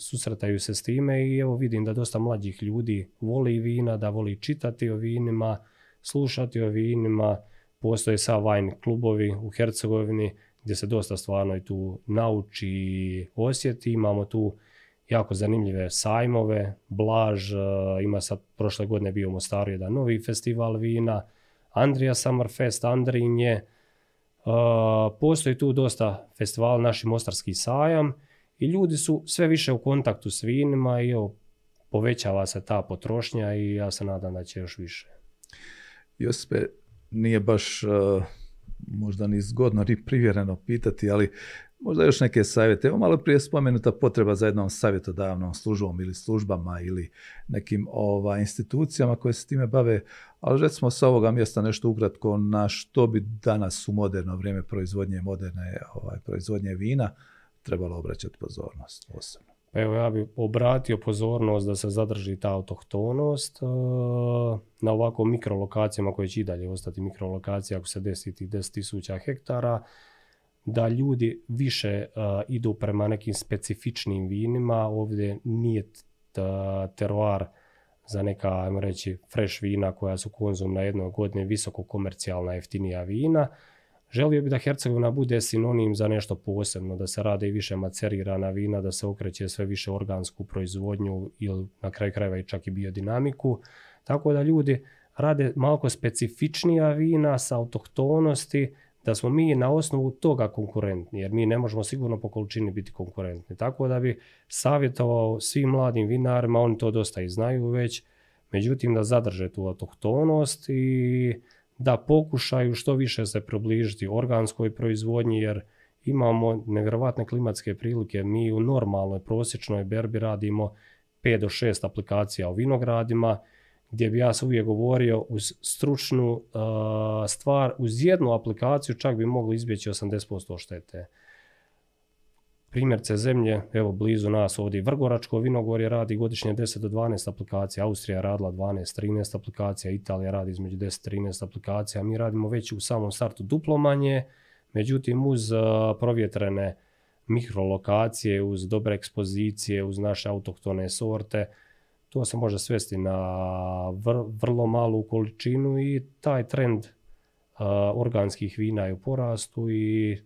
susretaju se s time i evo vidim da dosta mlađih ljudi voli vina, da voli čitati o vinima, slušati o vinima, postoje sa wine klubovi u Hercegovini, gdje se dosta stvarno i tu nauči i osjeti. Imamo tu jako zanimljive sajmove, Blaž, e, ima sad prošle godine bio u Mostaru jedan novi festival vina, Andrija Summerfest, Andrinje, e, postoji tu dosta festival, naši Mostarski sajam i ljudi su sve više u kontaktu s vinima i evo, povećava se ta potrošnja i ja se nadam da će još više. Jospe, nije baš e, možda ni zgodno ni privjereno pitati, ali možda još neke savjete. Evo malo prije spomenuta potreba za jednom savjetodavnom službom ili službama ili nekim ova, institucijama koje se time bave, ali recimo sa ovoga mjesta nešto ukratko na što bi danas u moderno vrijeme proizvodnje moderne ovaj, proizvodnje vina trebalo obraćati pozornost. osobno. Pa evo ja bih obratio pozornost da se zadrži ta autohtonost e, na ovako mikrolokacijama koje će i dalje ostati mikrolokacije ako se desiti tih 10.000 hektara da ljudi više e, idu prema nekim specifičnim vinima, ovdje nije e, teroar za neka, ajmo reći, fresh vina koja su konzumna jednoj godine, visoko komercijalna jeftinija vina, Želio bi da Hercegovina bude sinonim za nešto posebno, da se rade i više macerirana vina, da se okreće sve više organsku proizvodnju ili na kraj krajeva i čak i biodinamiku. Tako da ljudi rade malo specifičnija vina sa autohtonosti, da smo mi na osnovu toga konkurentni, jer mi ne možemo sigurno po količini biti konkurentni. Tako da bi savjetovao svim mladim vinarima, oni to dosta i znaju već, međutim da zadrže tu autohtonost i da pokušaju što više se približiti organskoj proizvodnji jer imamo nevjerovatne klimatske prilike. Mi u normalnoj prosječnoj berbi radimo 5 do 6 aplikacija u vinogradima gdje bi ja se uvijek govorio uz stručnu stvar, uz jednu aplikaciju čak bi mogli izbjeći 80% štete. Primjerce zemlje, evo blizu nas ovdje Vrgoračko vinogorje radi godišnje 10 do 12 aplikacija, Austrija radila 12-13 aplikacija, Italija radi između 10-13 aplikacija, mi radimo već u samom startu duplo manje, međutim uz provjetrene mikrolokacije, uz dobre ekspozicije, uz naše autohtone sorte, to se može svesti na vrlo malu količinu i taj trend organskih vina je u porastu i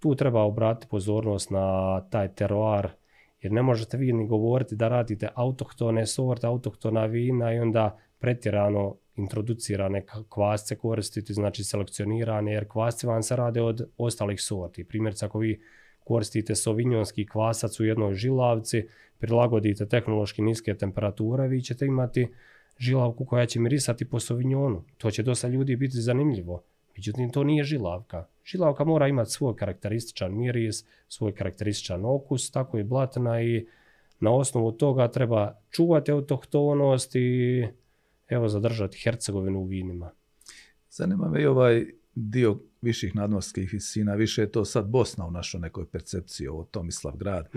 tu treba obratiti pozornost na taj teroar, jer ne možete vi ni govoriti da radite autohtone sorte, autohtona vina i onda pretjerano introducirane kvasce koristiti, znači selekcionirane, jer kvasce vam se rade od ostalih sorti. Primjerice, ako vi koristite sovinjonski kvasac u jednoj žilavci, prilagodite tehnološki niske temperature, vi ćete imati žilavku koja će mirisati po sovinjonu. To će dosta ljudi biti zanimljivo. Međutim, to nije žilavka. Žilavka mora imati svoj karakterističan miris, svoj karakterističan okus, tako i blatna i na osnovu toga treba čuvati autohtonost i evo zadržati Hercegovinu u vinima. Zanima me i ovaj dio viših nadmorskih visina, više je to sad Bosna u našoj nekoj percepciji, ovo Tomislav grad.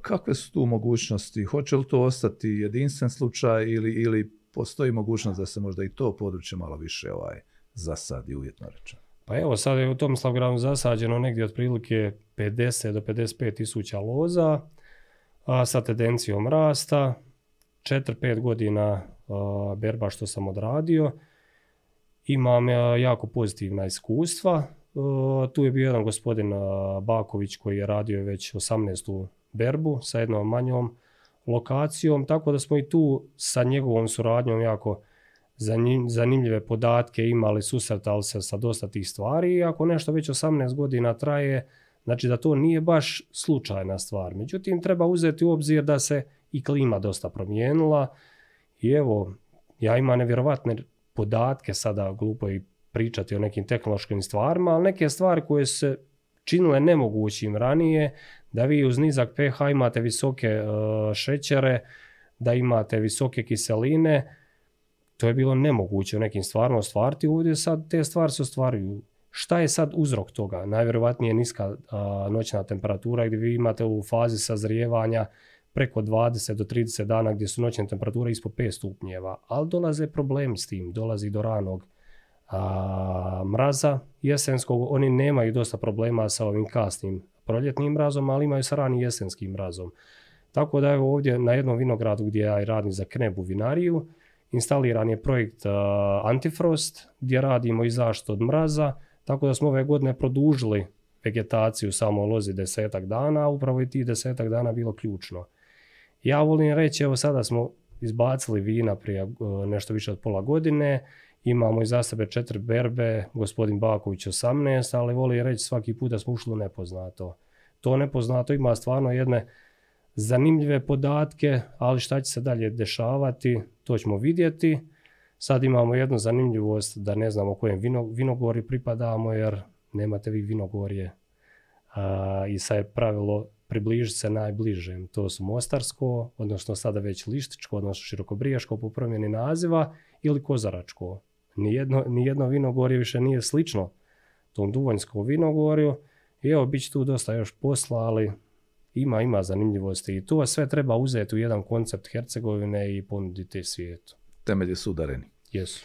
kakve su tu mogućnosti? Hoće li to ostati jedinstven slučaj ili, ili postoji mogućnost da se možda i to područje malo više ovaj zasadi uvjetno rečeno? Pa evo sad je u tom zasađeno negdje otprilike 50 do 55 tisuća loza a, sa tendencijom rasta. 4-5 godina berba što sam odradio. Imam e, jako pozitivna iskustva. E, tu je bio jedan gospodin e, Baković koji je radio već 18. berbu sa jednom manjom lokacijom, tako da smo i tu sa njegovom suradnjom jako zanimljive podatke imali, susretali se sa dosta tih stvari i ako nešto već 18 godina traje, znači da to nije baš slučajna stvar. Međutim, treba uzeti u obzir da se i klima dosta promijenila i evo, ja imam nevjerovatne podatke sada, glupo i pričati o nekim tehnološkim stvarima, ali neke stvari koje se činile nemogućim ranije, da vi uz nizak pH imate visoke e, šećere, da imate visoke kiseline, to je bilo nemoguće u nekim stvarima ostvariti, ovdje sad te stvari se ostvaruju. Šta je sad uzrok toga? Najvjerovatnije niska noćna temperatura gdje vi imate u fazi sazrijevanja preko 20 do 30 dana gdje su noćne temperature ispod 5 stupnjeva, ali dolaze problemi s tim, dolazi do ranog mraza jesenskog, oni nemaju dosta problema sa ovim kasnim proljetnim mrazom, ali imaju sa ranim jesenskim mrazom. Tako da evo ovdje na jednom vinogradu gdje ja radim za Knebu vinariju, instaliran je projekt e, Antifrost gdje radimo i zaštitu od mraza, tako da smo ove godine produžili vegetaciju samo lozi desetak dana, a upravo i ti desetak dana bilo ključno. Ja volim reći, evo sada smo izbacili vina prije e, nešto više od pola godine, imamo iza sebe četiri berbe, gospodin Baković 18, ali volim reći svaki put da smo ušli u nepoznato. To nepoznato ima stvarno jedne zanimljive podatke, ali šta će se dalje dešavati, to ćemo vidjeti. Sad imamo jednu zanimljivost da ne znamo kojem vinogori pripadamo jer nemate vi vinogorje a, i sad je pravilo približiti se najbližem. To su Mostarsko, odnosno sada već Lištičko, odnosno Širokobriješko po promjeni naziva ili Kozaračko. Nijedno, nijedno vinogorje više nije slično tom Duvanjskom vinogorju. I evo, bit će tu dosta još posla, ali ima, ima zanimljivosti i to sve treba uzeti u jedan koncept Hercegovine i ponuditi svijetu. Temelje su udareni. Jesu.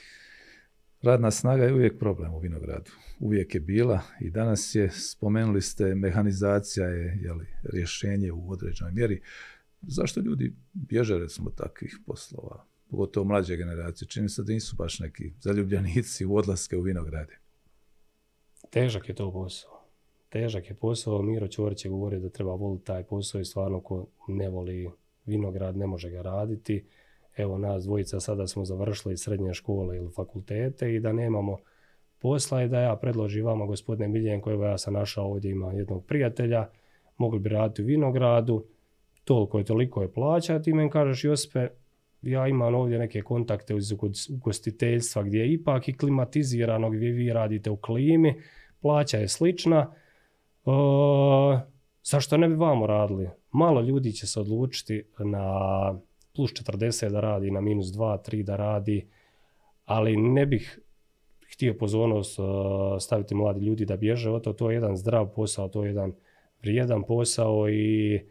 Radna snaga je uvijek problem u vinogradu. Uvijek je bila i danas je, spomenuli ste, mehanizacija je jeli, rješenje u određenoj mjeri. Zašto ljudi bježe recimo takvih poslova? Pogotovo mlađe generacije. Čini se da nisu baš neki zaljubljenici u odlaske u vinograde. Težak je to posao težak je posao. Miro Ćorić je govorio da treba voliti taj posao i stvarno ko ne voli vinograd ne može ga raditi. Evo nas dvojica sada smo završili srednje škole ili fakultete i da nemamo posla i da ja predložim vama gospodine Miljenko, evo ja sam našao ovdje ima jednog prijatelja, mogli bi raditi u vinogradu, toliko je toliko je plaća, ti meni kažeš Jospe, ja imam ovdje neke kontakte uz ugostiteljstva gdje je ipak i klimatizirano gdje vi radite u klimi, plaća je slična, o, zašto ne bi vamo radili? Malo ljudi će se odlučiti na plus 40 da radi, na minus 2, 3 da radi, ali ne bih htio pozornost staviti mladi ljudi da bježe od to. To je jedan zdrav posao, to je jedan vrijedan posao i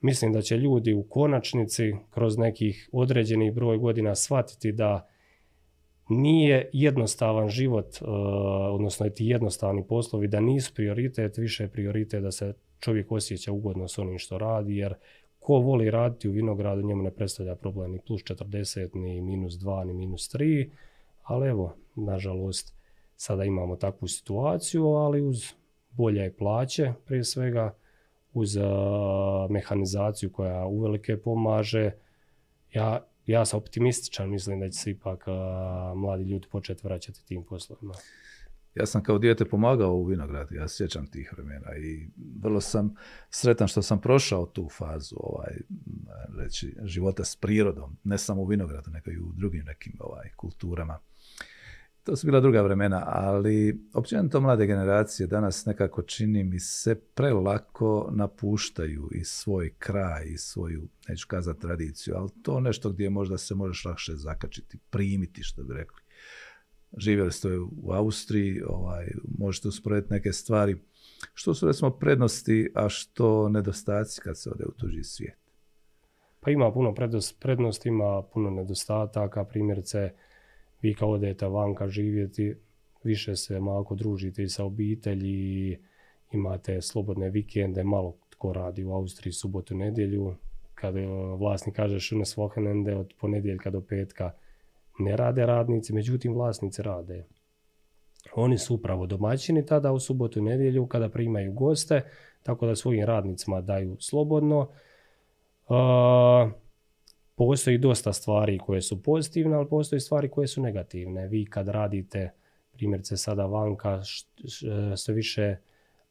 mislim da će ljudi u konačnici kroz nekih određenih broj godina shvatiti da nije jednostavan život, e, odnosno ti jednostavni poslovi da nisu prioritet, više je prioritet da se čovjek osjeća ugodno s onim što radi, jer ko voli raditi u vinogradu njemu ne predstavlja problem ni plus 40, ni minus 2, ni minus 3, ali evo, nažalost, sada imamo takvu situaciju, ali uz bolje plaće prije svega, uz e, mehanizaciju koja uvelike pomaže, ja ja sam optimističan, mislim da će se ipak mladi ljudi početi vraćati tim poslovima. Ja sam kao dijete pomagao u vinogradu, ja sjećam tih vremena i vrlo sam sretan što sam prošao tu fazu ovaj, reći, života s prirodom, ne samo u vinogradu, nego i u drugim nekim ovaj, kulturama to su bila druga vremena, ali općenito mlade generacije danas nekako čini mi se prelako napuštaju i svoj kraj i svoju, neću kazati tradiciju, ali to nešto gdje možda se možeš lakše zakačiti, primiti što bi rekli. Živjeli ste u Austriji, ovaj, možete usporediti neke stvari. Što su recimo prednosti, a što nedostaci kad se ode u tuđi svijet? Pa ima puno prednosti, ima puno nedostataka, primjerice vi kao odete vanka živjeti, više se malo družite i sa obitelji, imate slobodne vikende, malo tko radi u Austriji subotu, nedjelju. Kad e, vlasnik kaže na svohenende od ponedjeljka do petka ne rade radnici, međutim vlasnici rade. Oni su upravo domaćini tada u subotu i nedjelju kada primaju goste, tako da svojim radnicima daju slobodno. E, postoji dosta stvari koje su pozitivne, ali postoji stvari koje su negativne. Vi kad radite, primjerice sada vanka, sve više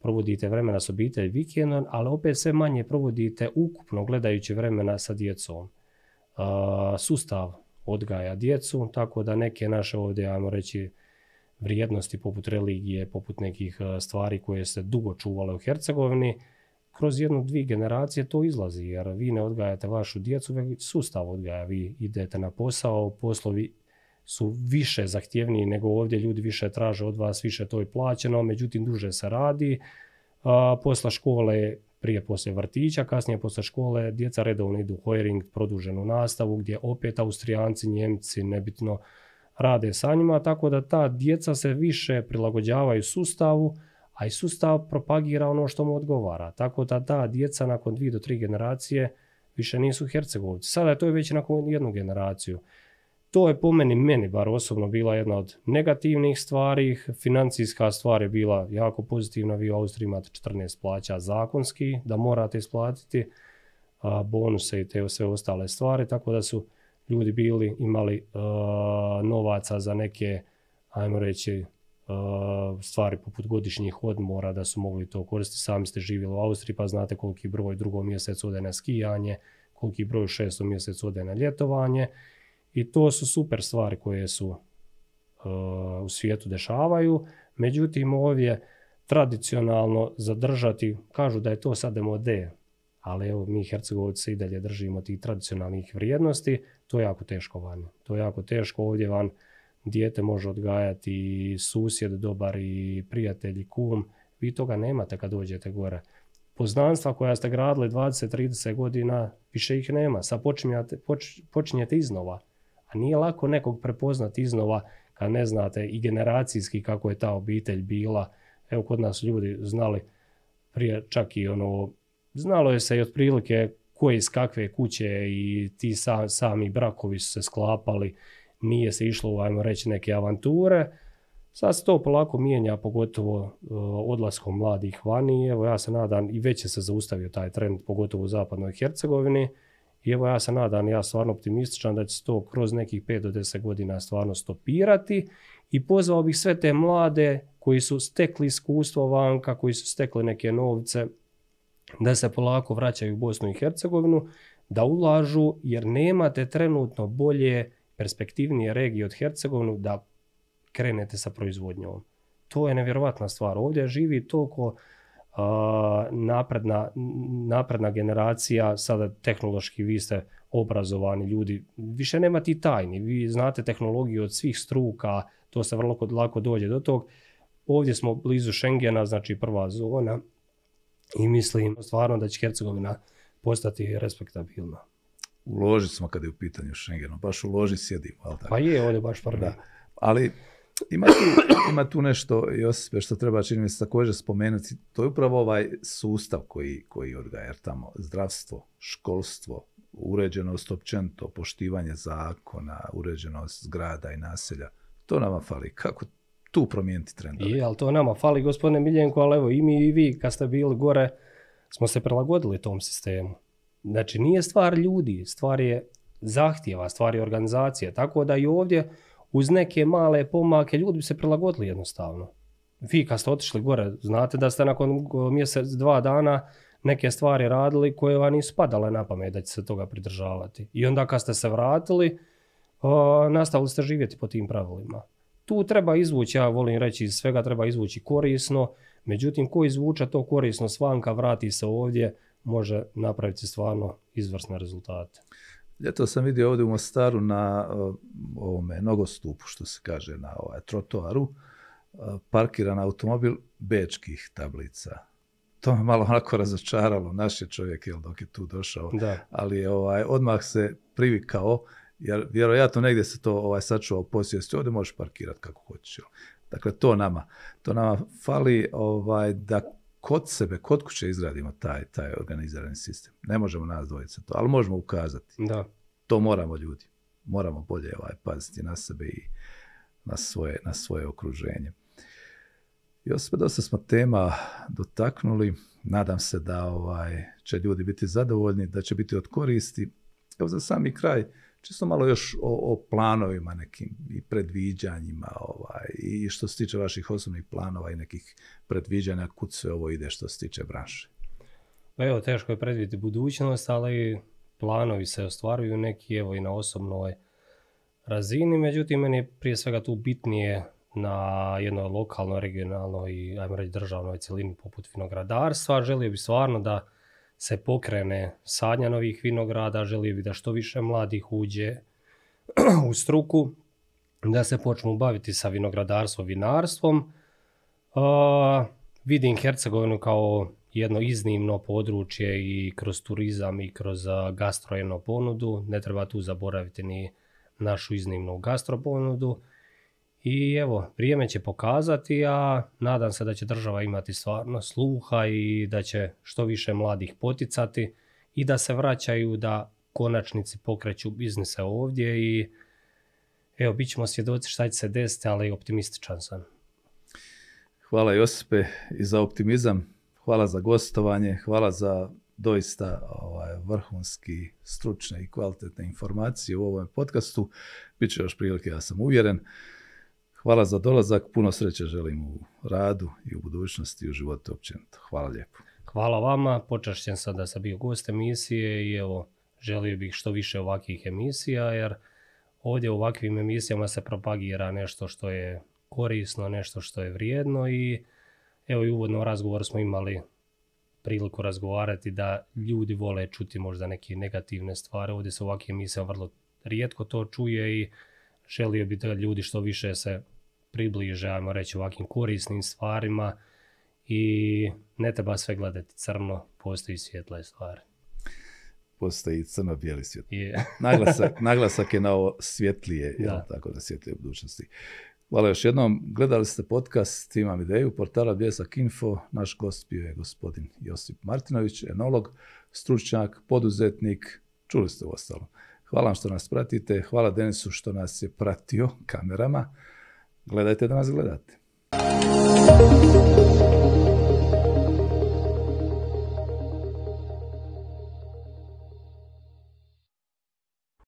provodite vremena s obitelj vikendom, ali opet sve manje provodite ukupno gledajući vremena sa djecom. sustav odgaja djecu, tako da neke naše ovdje, ajmo reći, vrijednosti poput religije, poput nekih stvari koje se dugo čuvale u Hercegovini, kroz jednu, dvije generacije to izlazi, jer vi ne odgajate vašu djecu, već sustav odgaja, vi idete na posao, poslovi su više zahtjevniji nego ovdje, ljudi više traže od vas, više to je plaćeno, međutim duže se radi, a, posla škole prije poslije vrtića, kasnije posle škole djeca redovno idu u hojering, produženu nastavu gdje opet Austrijanci, Njemci, nebitno rade sa njima, tako da ta djeca se više prilagođavaju sustavu, a i sustav propagira ono što mu odgovara. Tako da da, djeca nakon dvije do tri generacije više nisu Hercegovci. Sada je to već nakon jednu generaciju. To je po meni, meni bar osobno bila jedna od negativnih stvari. Financijska stvar je bila jako pozitivna. Vi u Austriji imate 14 plaća zakonski da morate isplatiti bonuse i te sve ostale stvari. Tako da su ljudi bili imali novaca za neke, ajmo reći, Eh, stvari poput godišnjih odmora da su mogli to koristiti. Sami ste živjeli u Austriji pa znate koliki broj drugo mjesecu ode na skijanje, koliki broj u mjesec ode na ljetovanje. I to su super stvari koje su eh, u svijetu dešavaju. Međutim, ovdje tradicionalno zadržati, kažu da je to sad demode, ali evo mi Hercegovci i dalje držimo tih tradicionalnih vrijednosti, to je jako teško vani, To je jako teško ovdje van dijete može odgajati i susjed dobar i prijatelj i kum. Vi toga nemate kad dođete gore. Poznanstva koja ste gradili 20-30 godina, više ih nema. Sad počinjate, počinjete iznova. A nije lako nekog prepoznati iznova kad ne znate i generacijski kako je ta obitelj bila. Evo kod nas ljudi znali prije čak i ono, znalo je se i otprilike koje iz kakve kuće i ti sami brakovi su se sklapali nije se išlo u, ajmo reći, neke avanture. Sad se to polako mijenja, pogotovo e, odlaskom mladih vani. Evo ja se nadam, i već je se zaustavio taj trend, pogotovo u zapadnoj Hercegovini. I evo ja se nadam, ja stvarno optimističan da će se to kroz nekih 5 do 10 godina stvarno stopirati. I pozvao bih sve te mlade koji su stekli iskustvo vanka, koji su stekli neke novce, da se polako vraćaju u Bosnu i Hercegovinu, da ulažu jer nemate trenutno bolje perspektivnije regije od Hercegovinu da krenete sa proizvodnjom. To je nevjerojatna stvar. Ovdje živi toliko napredna, napredna generacija, sada tehnološki vi ste obrazovani ljudi, više nema ti tajni, vi znate tehnologiju od svih struka, to se vrlo lako dođe do tog. Ovdje smo blizu Schengena, znači prva zona i mislim stvarno da će Hercegovina postati respektabilna u loži smo kada je u pitanju Schengenu, baš u loži sjedimo. Pa je, ovdje je baš prvi. Ali ima tu, nešto, Josipe, što treba čini mi se također spomenuti, to je upravo ovaj sustav koji, koji jer tamo zdravstvo, školstvo, uređenost općenito, poštivanje zakona, uređenost zgrada i naselja, to nama fali. Kako tu promijeniti trendove? Je, ali to nama fali, gospodine Miljenko, ali evo i mi i vi kad ste bili gore smo se prilagodili tom sistemu. Znači nije stvar ljudi, stvar je zahtjeva, stvar je organizacija, Tako da i ovdje uz neke male pomake ljudi bi se prilagodili jednostavno. Vi kad ste otišli gore, znate da ste nakon mjesec, dva dana neke stvari radili koje vam nisu padale na pamet da će se toga pridržavati. I onda kad ste se vratili, nastavili ste živjeti po tim pravilima. Tu treba izvući, ja volim reći, iz svega treba izvući korisno, međutim ko izvuča to korisno svanka vrati se ovdje, može napraviti stvarno izvrsne rezultate. Ljeto sam vidio ovdje u Mostaru na ovome nogostupu, što se kaže, na ovaj, trotoaru, e, parkiran automobil bečkih tablica. To me malo onako razočaralo, naš je čovjek jel, dok je tu došao, da. ali je ovaj, odmah se privikao, jer vjerojatno negdje se to ovaj, sačuvao posvijesti, ovdje možeš parkirati kako hoćeš. Dakle, to nama, to nama fali ovaj, da kod sebe, kod kuće izradimo taj, taj organizirani sistem. Ne možemo nas dvojica to, ali možemo ukazati. Da. To moramo ljudi. Moramo bolje ovaj, paziti na sebe i na svoje, na svoje okruženje. I se dosta smo tema dotaknuli. Nadam se da ovaj, će ljudi biti zadovoljni, da će biti od koristi. Evo za sami kraj, čisto malo još o, planovima nekim i predviđanjima ovaj, i što se tiče vaših osobnih planova i nekih predviđanja kud sve ovo ide što se tiče branše. Pa evo, teško je predvidjeti budućnost, ali planovi se ostvaruju neki evo i na osobnoj razini, međutim meni je prije svega tu bitnije na jednoj lokalnoj, regionalnoj i ajmo reći državnoj cjelini poput vinogradarstva. Želio bi stvarno da se pokrene sadnja novih vinograda, želio bi da što više mladih uđe u struku, da se počnu baviti sa vinogradarstvom, vinarstvom. vidim Hercegovinu kao jedno iznimno područje i kroz turizam i kroz gastrojenu ponudu. Ne treba tu zaboraviti ni našu iznimnu ponudu. I evo, vrijeme će pokazati, a nadam se da će država imati stvarno sluha i da će što više mladih poticati i da se vraćaju da konačnici pokreću biznise ovdje i evo, bit ćemo svjedoci šta će se desiti, ali optimističan sam. Hvala Josipe i za optimizam, hvala za gostovanje, hvala za doista ovaj, vrhunski, stručne i kvalitetne informacije u ovom podcastu. Biće još prilike, ja sam uvjeren. Hvala za dolazak, puno sreće želim u radu i u budućnosti i u životu općenito. Hvala lijepo. Hvala vama, počašćen sam da sam bio gost emisije i evo, želio bih što više ovakvih emisija jer ovdje u ovakvim emisijama se propagira nešto što je korisno, nešto što je vrijedno i evo i uvodno razgovor smo imali priliku razgovarati da ljudi vole čuti možda neke negativne stvari. Ovdje se ovakvim emisijama vrlo rijetko to čuje i želio bi da ljudi što više se približe, ajmo reći, ovakvim korisnim stvarima i ne treba sve gledati crno, postoji svjetle stvari. Postoji crno-bijeli svijet. naglasak, je na ovo svjetlije, jel, tako da svjetlije budućnosti. Hvala još jednom. Gledali ste podcast Imam ideju, portala Bljesak Info. Naš gost bio je gospodin Josip Martinović, enolog, stručnjak, poduzetnik. Čuli ste ostalo. Hvala vam što nas pratite. Hvala Denisu što nas je pratio kamerama. Gledajte da nas gledate.